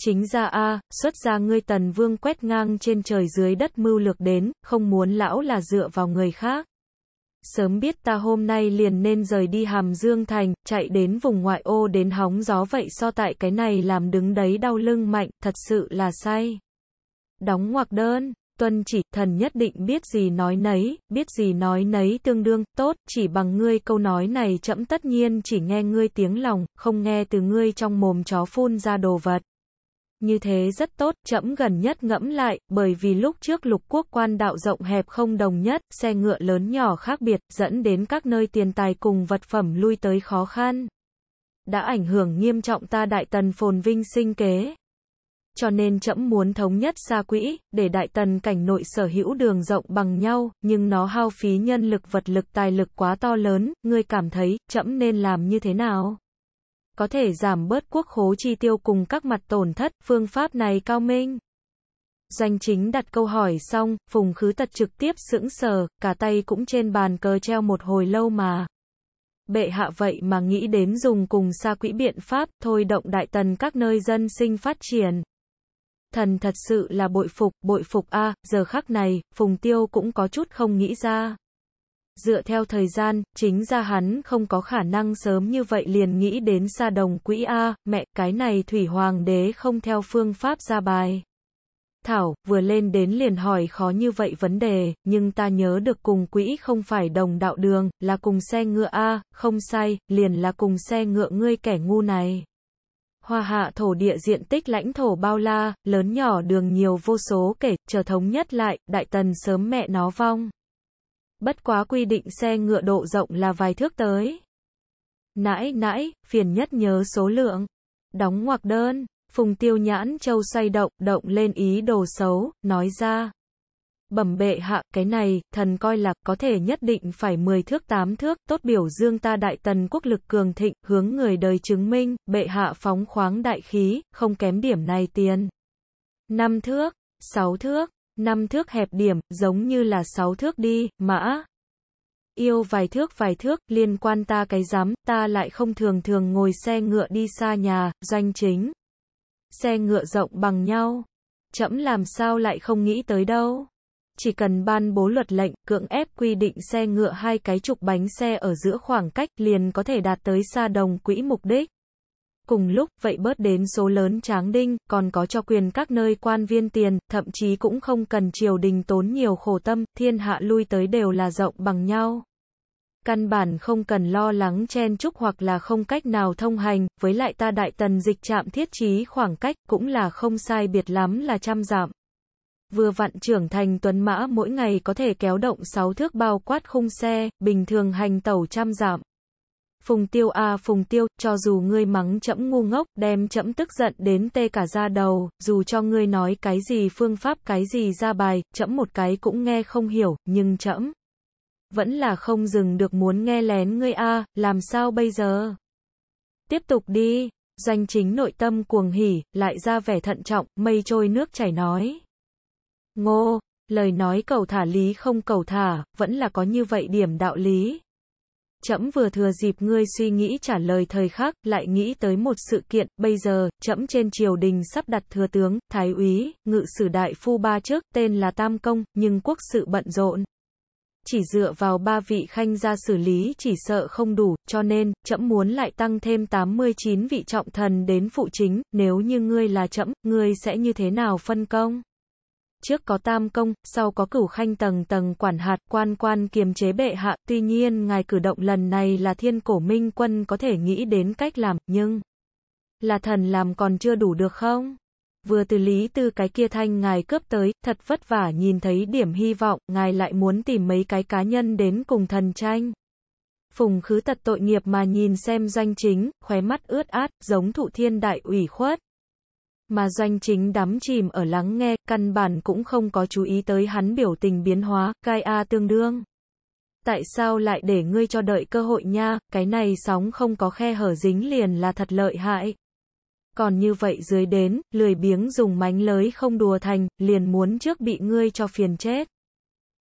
Chính ra a xuất ra ngươi tần vương quét ngang trên trời dưới đất mưu lược đến, không muốn lão là dựa vào người khác. Sớm biết ta hôm nay liền nên rời đi Hàm Dương Thành, chạy đến vùng ngoại ô đến hóng gió vậy so tại cái này làm đứng đấy đau lưng mạnh, thật sự là say. Đóng ngoặc đơn, tuân chỉ, thần nhất định biết gì nói nấy, biết gì nói nấy tương đương, tốt, chỉ bằng ngươi câu nói này chậm tất nhiên chỉ nghe ngươi tiếng lòng, không nghe từ ngươi trong mồm chó phun ra đồ vật. Như thế rất tốt, chậm gần nhất ngẫm lại, bởi vì lúc trước lục quốc quan đạo rộng hẹp không đồng nhất, xe ngựa lớn nhỏ khác biệt, dẫn đến các nơi tiền tài cùng vật phẩm lui tới khó khăn. Đã ảnh hưởng nghiêm trọng ta đại tần phồn vinh sinh kế. Cho nên chậm muốn thống nhất xa quỹ, để đại tần cảnh nội sở hữu đường rộng bằng nhau, nhưng nó hao phí nhân lực vật lực tài lực quá to lớn, ngươi cảm thấy, chậm nên làm như thế nào? có thể giảm bớt quốc khố chi tiêu cùng các mặt tổn thất, phương pháp này cao minh. Doanh chính đặt câu hỏi xong, Phùng Khứ Tật trực tiếp sững sờ, cả tay cũng trên bàn cờ treo một hồi lâu mà. Bệ hạ vậy mà nghĩ đến dùng cùng xa quỹ biện pháp, thôi động đại tần các nơi dân sinh phát triển. Thần thật sự là bội phục, bội phục a à, giờ khắc này, Phùng Tiêu cũng có chút không nghĩ ra dựa theo thời gian, chính ra hắn không có khả năng sớm như vậy liền nghĩ đến xa đồng quỹ A, mẹ, cái này Thủy Hoàng đế không theo phương pháp ra bài. Thảo, vừa lên đến liền hỏi khó như vậy vấn đề, nhưng ta nhớ được cùng quỹ không phải đồng đạo đường, là cùng xe ngựa A, không sai, liền là cùng xe ngựa ngươi kẻ ngu này. Hoa hạ thổ địa diện tích lãnh thổ bao la, lớn nhỏ đường nhiều vô số kể, chờ thống nhất lại, đại tần sớm mẹ nó vong. Bất quá quy định xe ngựa độ rộng là vài thước tới. Nãi nãi, phiền nhất nhớ số lượng. Đóng ngoặc đơn, phùng tiêu nhãn châu xoay động, động lên ý đồ xấu, nói ra. Bẩm bệ hạ, cái này, thần coi là, có thể nhất định phải 10 thước 8 thước, tốt biểu dương ta đại tần quốc lực cường thịnh, hướng người đời chứng minh, bệ hạ phóng khoáng đại khí, không kém điểm này tiền. 5 thước, 6 thước, năm thước hẹp điểm, giống như là sáu thước đi, mã. Yêu vài thước vài thước, liên quan ta cái giám ta lại không thường thường ngồi xe ngựa đi xa nhà, doanh chính. Xe ngựa rộng bằng nhau. Chậm làm sao lại không nghĩ tới đâu. Chỉ cần ban bố luật lệnh, cưỡng ép quy định xe ngựa hai cái trục bánh xe ở giữa khoảng cách liền có thể đạt tới xa đồng quỹ mục đích. Cùng lúc, vậy bớt đến số lớn tráng đinh, còn có cho quyền các nơi quan viên tiền, thậm chí cũng không cần triều đình tốn nhiều khổ tâm, thiên hạ lui tới đều là rộng bằng nhau. Căn bản không cần lo lắng chen chúc hoặc là không cách nào thông hành, với lại ta đại tần dịch chạm thiết trí khoảng cách, cũng là không sai biệt lắm là trăm giảm. Vừa vặn trưởng thành tuấn mã mỗi ngày có thể kéo động 6 thước bao quát khung xe, bình thường hành tàu trăm giảm. Phùng tiêu à phùng tiêu, cho dù ngươi mắng chẫm ngu ngốc, đem chẫm tức giận đến tê cả da đầu, dù cho ngươi nói cái gì phương pháp cái gì ra bài, chẫm một cái cũng nghe không hiểu, nhưng chẫm vẫn là không dừng được muốn nghe lén ngươi a à, làm sao bây giờ? Tiếp tục đi, doanh chính nội tâm cuồng hỉ, lại ra vẻ thận trọng, mây trôi nước chảy nói. Ngô, lời nói cầu thả lý không cầu thả, vẫn là có như vậy điểm đạo lý chậm vừa thừa dịp ngươi suy nghĩ trả lời thời khắc, lại nghĩ tới một sự kiện, bây giờ, chậm trên triều đình sắp đặt thừa tướng, thái úy, ngự sử đại phu ba trước, tên là Tam Công, nhưng quốc sự bận rộn. Chỉ dựa vào ba vị khanh ra xử lý chỉ sợ không đủ, cho nên, chậm muốn lại tăng thêm 89 vị trọng thần đến phụ chính, nếu như ngươi là chậm, ngươi sẽ như thế nào phân công? trước có tam công, sau có cửu khanh tầng tầng quản hạt, quan quan kiềm chế bệ hạ, tuy nhiên ngài cử động lần này là thiên cổ minh quân có thể nghĩ đến cách làm, nhưng là thần làm còn chưa đủ được không? Vừa từ lý từ cái kia thanh ngài cướp tới, thật vất vả nhìn thấy điểm hy vọng, ngài lại muốn tìm mấy cái cá nhân đến cùng thần tranh. Phùng khứ tật tội nghiệp mà nhìn xem danh chính, khóe mắt ướt át, giống thụ thiên đại ủy khuất. Mà doanh chính đắm chìm ở lắng nghe, căn bản cũng không có chú ý tới hắn biểu tình biến hóa, cai A tương đương. Tại sao lại để ngươi cho đợi cơ hội nha, cái này sóng không có khe hở dính liền là thật lợi hại. Còn như vậy dưới đến, lười biếng dùng mánh lới không đùa thành, liền muốn trước bị ngươi cho phiền chết.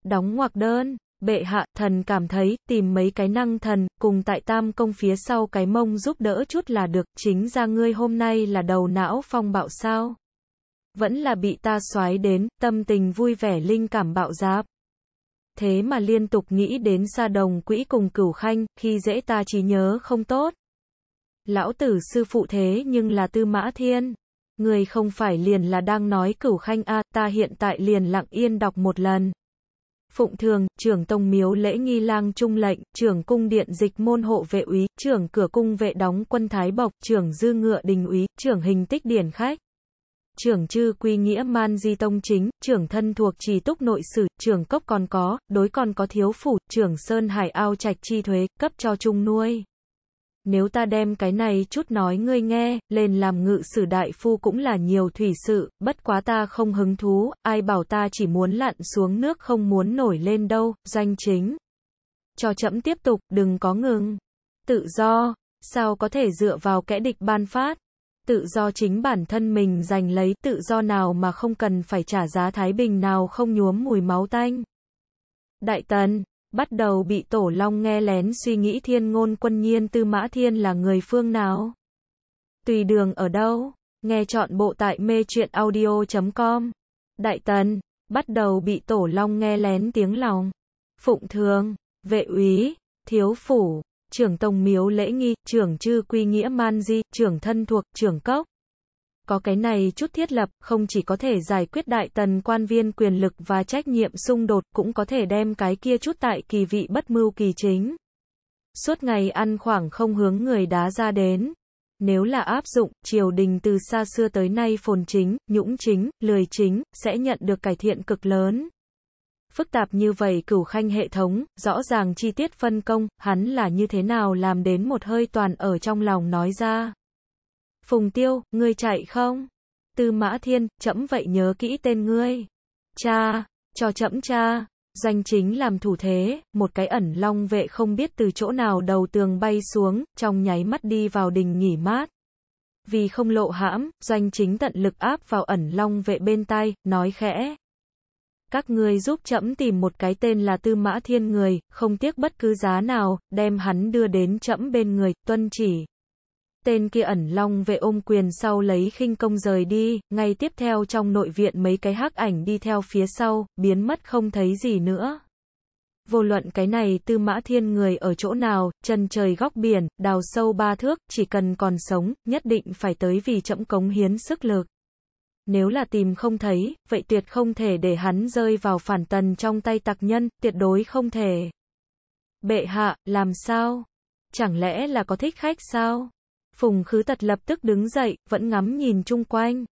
Đóng ngoặc đơn. Bệ hạ, thần cảm thấy, tìm mấy cái năng thần, cùng tại tam công phía sau cái mông giúp đỡ chút là được, chính ra ngươi hôm nay là đầu não phong bạo sao. Vẫn là bị ta xoáy đến, tâm tình vui vẻ linh cảm bạo giáp. Thế mà liên tục nghĩ đến xa đồng quỹ cùng cửu khanh, khi dễ ta chỉ nhớ không tốt. Lão tử sư phụ thế nhưng là tư mã thiên. Người không phải liền là đang nói cửu khanh a à, ta hiện tại liền lặng yên đọc một lần phụng thường, trưởng tông miếu lễ nghi lang trung lệnh, trưởng cung điện dịch môn hộ vệ úy, trưởng cửa cung vệ đóng quân thái bộc, trưởng dư ngựa đình úy, trưởng hình tích điển khách. Trưởng chư quy nghĩa man di tông chính, trưởng thân thuộc trì túc nội sử, trưởng cốc còn có, đối còn có thiếu phủ, trưởng sơn hải ao trạch chi thuế, cấp cho trung nuôi nếu ta đem cái này chút nói ngươi nghe, lên làm ngự sử đại phu cũng là nhiều thủy sự, bất quá ta không hứng thú, ai bảo ta chỉ muốn lặn xuống nước không muốn nổi lên đâu, danh chính. Cho chậm tiếp tục, đừng có ngừng. Tự do, sao có thể dựa vào kẻ địch ban phát? Tự do chính bản thân mình giành lấy tự do nào mà không cần phải trả giá thái bình nào không nhuốm mùi máu tanh. Đại tần bắt đầu bị Tổ Long nghe lén suy nghĩ thiên ngôn quân nhiên Tư Mã Thiên là người phương nào. Tùy đường ở đâu? Nghe chọn bộ tại mê truyện audio.com. Đại tần, bắt đầu bị Tổ Long nghe lén tiếng lòng. Phụng thường, vệ úy, thiếu phủ, trưởng tông miếu lễ nghi, trưởng chư quy nghĩa man di, trưởng thân thuộc, trưởng cốc. Có cái này chút thiết lập, không chỉ có thể giải quyết đại tần quan viên quyền lực và trách nhiệm xung đột, cũng có thể đem cái kia chút tại kỳ vị bất mưu kỳ chính. Suốt ngày ăn khoảng không hướng người đá ra đến. Nếu là áp dụng, triều đình từ xa xưa tới nay phồn chính, nhũng chính, lười chính, sẽ nhận được cải thiện cực lớn. Phức tạp như vậy cửu khanh hệ thống, rõ ràng chi tiết phân công, hắn là như thế nào làm đến một hơi toàn ở trong lòng nói ra. Phùng Tiêu, ngươi chạy không? Tư Mã Thiên, chậm vậy nhớ kỹ tên ngươi. Cha, cho chậm cha. Doanh chính làm thủ thế, một cái ẩn long vệ không biết từ chỗ nào đầu tường bay xuống, trong nháy mắt đi vào đình nghỉ mát. Vì không lộ hãm, doanh chính tận lực áp vào ẩn long vệ bên tay, nói khẽ. Các người giúp chậm tìm một cái tên là Tư Mã Thiên Người, không tiếc bất cứ giá nào, đem hắn đưa đến chậm bên người, tuân chỉ tên kia ẩn long về ôm quyền sau lấy khinh công rời đi, ngay tiếp theo trong nội viện mấy cái hắc ảnh đi theo phía sau, biến mất không thấy gì nữa. Vô luận cái này tư mã thiên người ở chỗ nào, chân trời góc biển, đào sâu ba thước, chỉ cần còn sống, nhất định phải tới vì chậm cống hiến sức lực. Nếu là tìm không thấy, vậy tuyệt không thể để hắn rơi vào phản tần trong tay tặc nhân, tuyệt đối không thể. Bệ hạ, làm sao? Chẳng lẽ là có thích khách sao? Phùng khứ tật lập tức đứng dậy, vẫn ngắm nhìn chung quanh.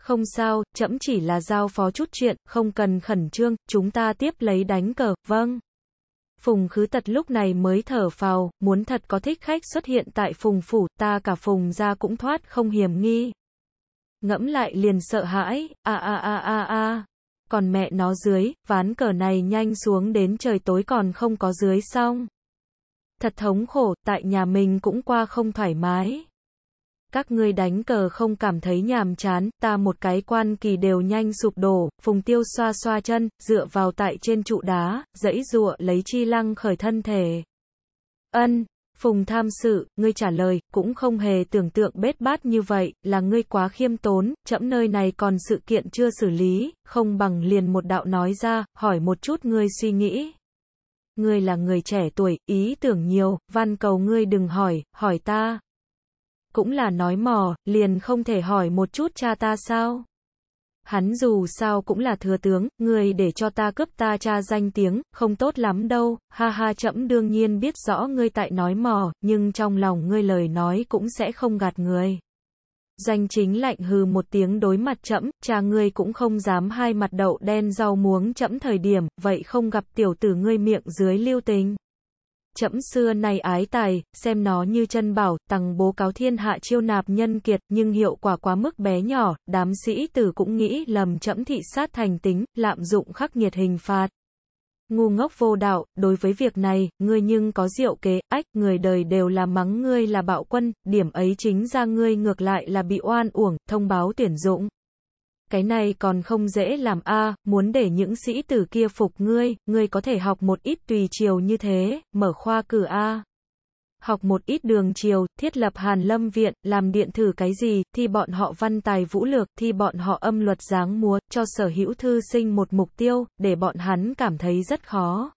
Không sao, chậm chỉ là giao phó chút chuyện, không cần khẩn trương, chúng ta tiếp lấy đánh cờ, vâng. Phùng khứ tật lúc này mới thở phào, muốn thật có thích khách xuất hiện tại phùng phủ, ta cả phùng ra cũng thoát không hiểm nghi. Ngẫm lại liền sợ hãi, a a a a a. Còn mẹ nó dưới, ván cờ này nhanh xuống đến trời tối còn không có dưới xong. Thật thống khổ, tại nhà mình cũng qua không thoải mái. Các ngươi đánh cờ không cảm thấy nhàm chán, ta một cái quan kỳ đều nhanh sụp đổ, phùng tiêu xoa xoa chân, dựa vào tại trên trụ đá, dẫy dụa lấy chi lăng khởi thân thể. Ân, Phùng tham sự, ngươi trả lời, cũng không hề tưởng tượng bết bát như vậy, là ngươi quá khiêm tốn, chậm nơi này còn sự kiện chưa xử lý, không bằng liền một đạo nói ra, hỏi một chút ngươi suy nghĩ ngươi là người trẻ tuổi, ý tưởng nhiều, văn cầu ngươi đừng hỏi, hỏi ta. Cũng là nói mò, liền không thể hỏi một chút cha ta sao? Hắn dù sao cũng là thừa tướng, người để cho ta cướp ta cha danh tiếng, không tốt lắm đâu, ha ha chậm đương nhiên biết rõ ngươi tại nói mò, nhưng trong lòng ngươi lời nói cũng sẽ không gạt người. Danh chính lạnh hừ một tiếng đối mặt chậm, cha ngươi cũng không dám hai mặt đậu đen rau muống chậm thời điểm, vậy không gặp tiểu tử ngươi miệng dưới lưu tình. Chậm xưa này ái tài, xem nó như chân bảo, tằng bố cáo thiên hạ chiêu nạp nhân kiệt, nhưng hiệu quả quá mức bé nhỏ, đám sĩ tử cũng nghĩ lầm chậm thị sát thành tính, lạm dụng khắc nghiệt hình phạt. Ngu ngốc vô đạo, đối với việc này, ngươi nhưng có rượu kế, ách, người đời đều là mắng ngươi là bạo quân, điểm ấy chính ra ngươi ngược lại là bị oan uổng, thông báo tuyển dụng. Cái này còn không dễ làm a muốn để những sĩ tử kia phục ngươi, ngươi có thể học một ít tùy chiều như thế, mở khoa cử a học một ít đường chiều, thiết lập hàn lâm viện, làm điện thử cái gì, thì bọn họ văn tài vũ lược, thì bọn họ âm luật dáng múa, cho sở hữu thư sinh một mục tiêu, để bọn hắn cảm thấy rất khó.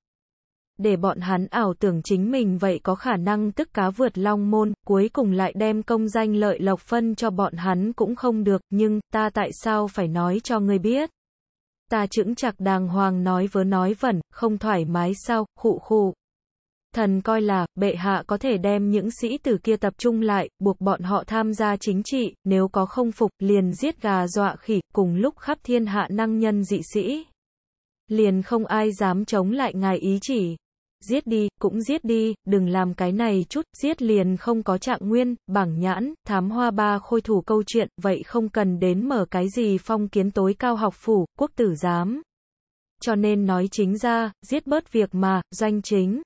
Để bọn hắn ảo tưởng chính mình vậy có khả năng tức cá vượt long môn, cuối cùng lại đem công danh lợi lộc phân cho bọn hắn cũng không được, nhưng, ta tại sao phải nói cho người biết? Ta chững chặt đàng hoàng nói vớ nói vẩn, không thoải mái sao, khụ khụ. Thần coi là, bệ hạ có thể đem những sĩ tử kia tập trung lại, buộc bọn họ tham gia chính trị, nếu có không phục, liền giết gà dọa khỉ, cùng lúc khắp thiên hạ năng nhân dị sĩ. Liền không ai dám chống lại ngài ý chỉ. Giết đi, cũng giết đi, đừng làm cái này chút, giết liền không có trạng nguyên, bảng nhãn, thám hoa ba khôi thủ câu chuyện, vậy không cần đến mở cái gì phong kiến tối cao học phủ, quốc tử giám. Cho nên nói chính ra, giết bớt việc mà, doanh chính.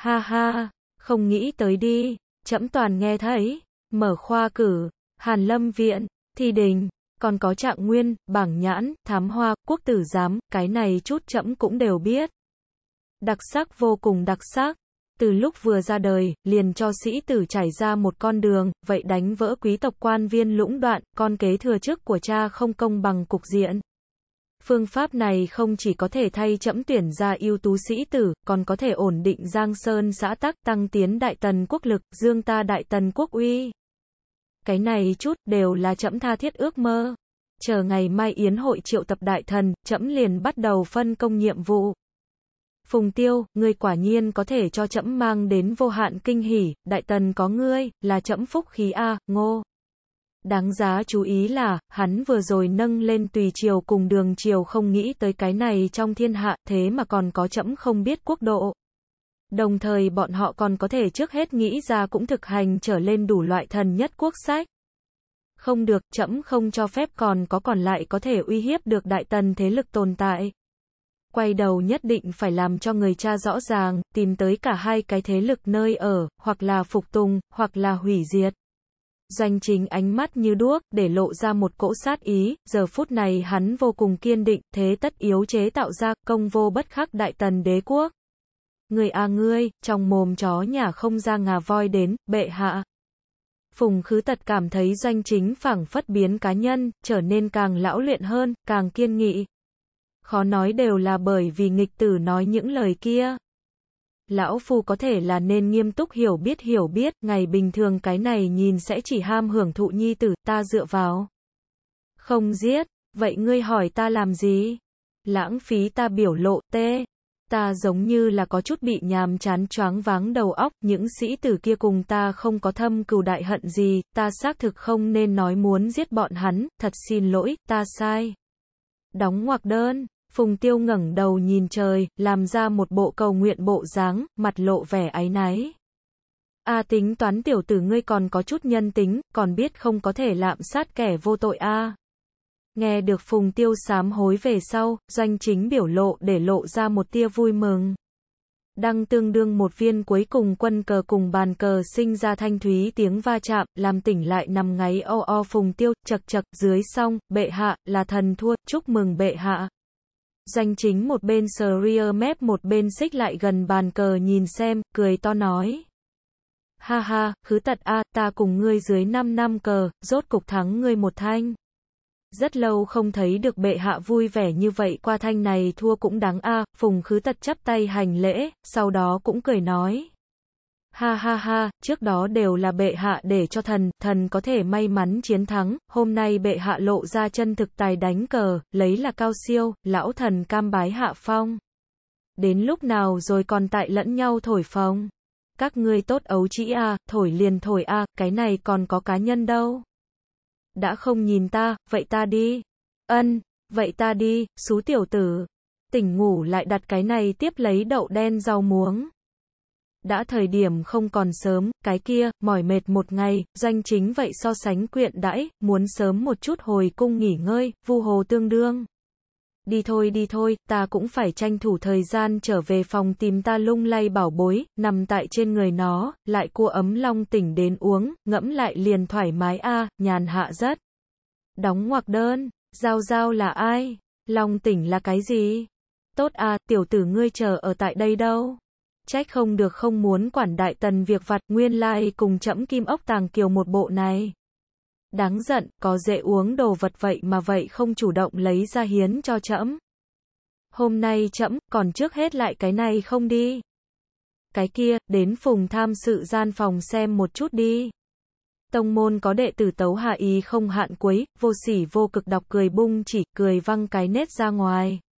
Ha ha, không nghĩ tới đi, trẫm toàn nghe thấy, mở khoa cử, Hàn Lâm Viện, thi đình, còn có trạng nguyên, bảng nhãn, thám hoa, quốc tử giám, cái này chút trẫm cũng đều biết. Đặc sắc vô cùng đặc sắc, từ lúc vừa ra đời, liền cho sĩ tử trải ra một con đường, vậy đánh vỡ quý tộc quan viên lũng đoạn, con kế thừa chức của cha không công bằng cục diện. Phương pháp này không chỉ có thể thay chẫm tuyển ra ưu tú sĩ tử, còn có thể ổn định Giang Sơn xã tắc, tăng tiến Đại Tần quốc lực, dương ta Đại Tần quốc uy. Cái này chút đều là chẫm tha thiết ước mơ. Chờ ngày mai yến hội triệu tập đại thần, chẫm liền bắt đầu phân công nhiệm vụ. Phùng Tiêu, ngươi quả nhiên có thể cho chẫm mang đến vô hạn kinh hỉ, Đại Tần có ngươi, là chẫm phúc khí a, Ngô. Đáng giá chú ý là, hắn vừa rồi nâng lên tùy chiều cùng đường chiều không nghĩ tới cái này trong thiên hạ, thế mà còn có chậm không biết quốc độ. Đồng thời bọn họ còn có thể trước hết nghĩ ra cũng thực hành trở lên đủ loại thần nhất quốc sách. Không được, chậm không cho phép còn có còn lại có thể uy hiếp được đại tần thế lực tồn tại. Quay đầu nhất định phải làm cho người cha rõ ràng, tìm tới cả hai cái thế lực nơi ở, hoặc là phục tùng, hoặc là hủy diệt. Doanh chính ánh mắt như đuốc, để lộ ra một cỗ sát ý, giờ phút này hắn vô cùng kiên định, thế tất yếu chế tạo ra, công vô bất khắc đại tần đế quốc. Người a à ngươi, trong mồm chó nhà không ra ngà voi đến, bệ hạ. Phùng khứ tật cảm thấy doanh chính phảng phất biến cá nhân, trở nên càng lão luyện hơn, càng kiên nghị. Khó nói đều là bởi vì nghịch tử nói những lời kia lão phu có thể là nên nghiêm túc hiểu biết hiểu biết, ngày bình thường cái này nhìn sẽ chỉ ham hưởng thụ nhi tử, ta dựa vào. Không giết, vậy ngươi hỏi ta làm gì? Lãng phí ta biểu lộ, tê. Ta giống như là có chút bị nhàm chán choáng váng đầu óc, những sĩ tử kia cùng ta không có thâm cừu đại hận gì, ta xác thực không nên nói muốn giết bọn hắn, thật xin lỗi, ta sai. Đóng ngoặc đơn. Phùng Tiêu ngẩng đầu nhìn trời, làm ra một bộ cầu nguyện bộ dáng, mặt lộ vẻ áy náy. A tính toán tiểu tử ngươi còn có chút nhân tính, còn biết không có thể lạm sát kẻ vô tội a. Nghe được Phùng Tiêu sám hối về sau, doanh chính biểu lộ để lộ ra một tia vui mừng. Đăng tương đương một viên cuối cùng quân cờ cùng bàn cờ sinh ra thanh thúy tiếng va chạm, làm tỉnh lại nằm ngáy o o Phùng Tiêu, chật chật, dưới song, bệ hạ, là thần thua, chúc mừng bệ hạ. Danh chính một bên sờ rear mép một bên xích lại gần bàn cờ nhìn xem, cười to nói. Ha ha, khứ tật a, ta cùng ngươi dưới 5 năm cờ, rốt cục thắng ngươi một thanh. Rất lâu không thấy được bệ hạ vui vẻ như vậy qua thanh này thua cũng đáng a, phùng khứ tật chắp tay hành lễ, sau đó cũng cười nói. Ha ha ha, trước đó đều là bệ hạ để cho thần, thần có thể may mắn chiến thắng, hôm nay bệ hạ lộ ra chân thực tài đánh cờ, lấy là cao siêu, lão thần cam bái hạ phong. Đến lúc nào rồi còn tại lẫn nhau thổi phong. Các ngươi tốt ấu chỉ a, à, thổi liền thổi a, à, cái này còn có cá nhân đâu. Đã không nhìn ta, vậy ta đi. Ân, vậy ta đi, xú tiểu tử. Tỉnh ngủ lại đặt cái này tiếp lấy đậu đen rau muống đã thời điểm không còn sớm, cái kia, mỏi mệt một ngày, danh chính vậy so sánh quyện đãi, muốn sớm một chút hồi cung nghỉ ngơi, vu hồ tương đương. Đi thôi đi thôi, ta cũng phải tranh thủ thời gian trở về phòng tìm ta lung lay bảo bối, nằm tại trên người nó, lại cua ấm long tỉnh đến uống, ngẫm lại liền thoải mái a nhàn hạ rất. Đóng ngoặc đơn, giao giao là ai? Long tỉnh là cái gì? Tốt à, tiểu tử ngươi chờ ở tại đây đâu? trách không được không muốn quản đại tần việc vặt, nguyên lai cùng chẫm kim ốc tàng kiều một bộ này. Đáng giận, có dễ uống đồ vật vậy mà vậy không chủ động lấy ra hiến cho chẫm. Hôm nay chẫm, còn trước hết lại cái này không đi. Cái kia, đến phùng tham sự gian phòng xem một chút đi. Tông môn có đệ tử tấu hạ ý không hạn quấy, vô sỉ vô cực đọc cười bung chỉ, cười văng cái nết ra ngoài.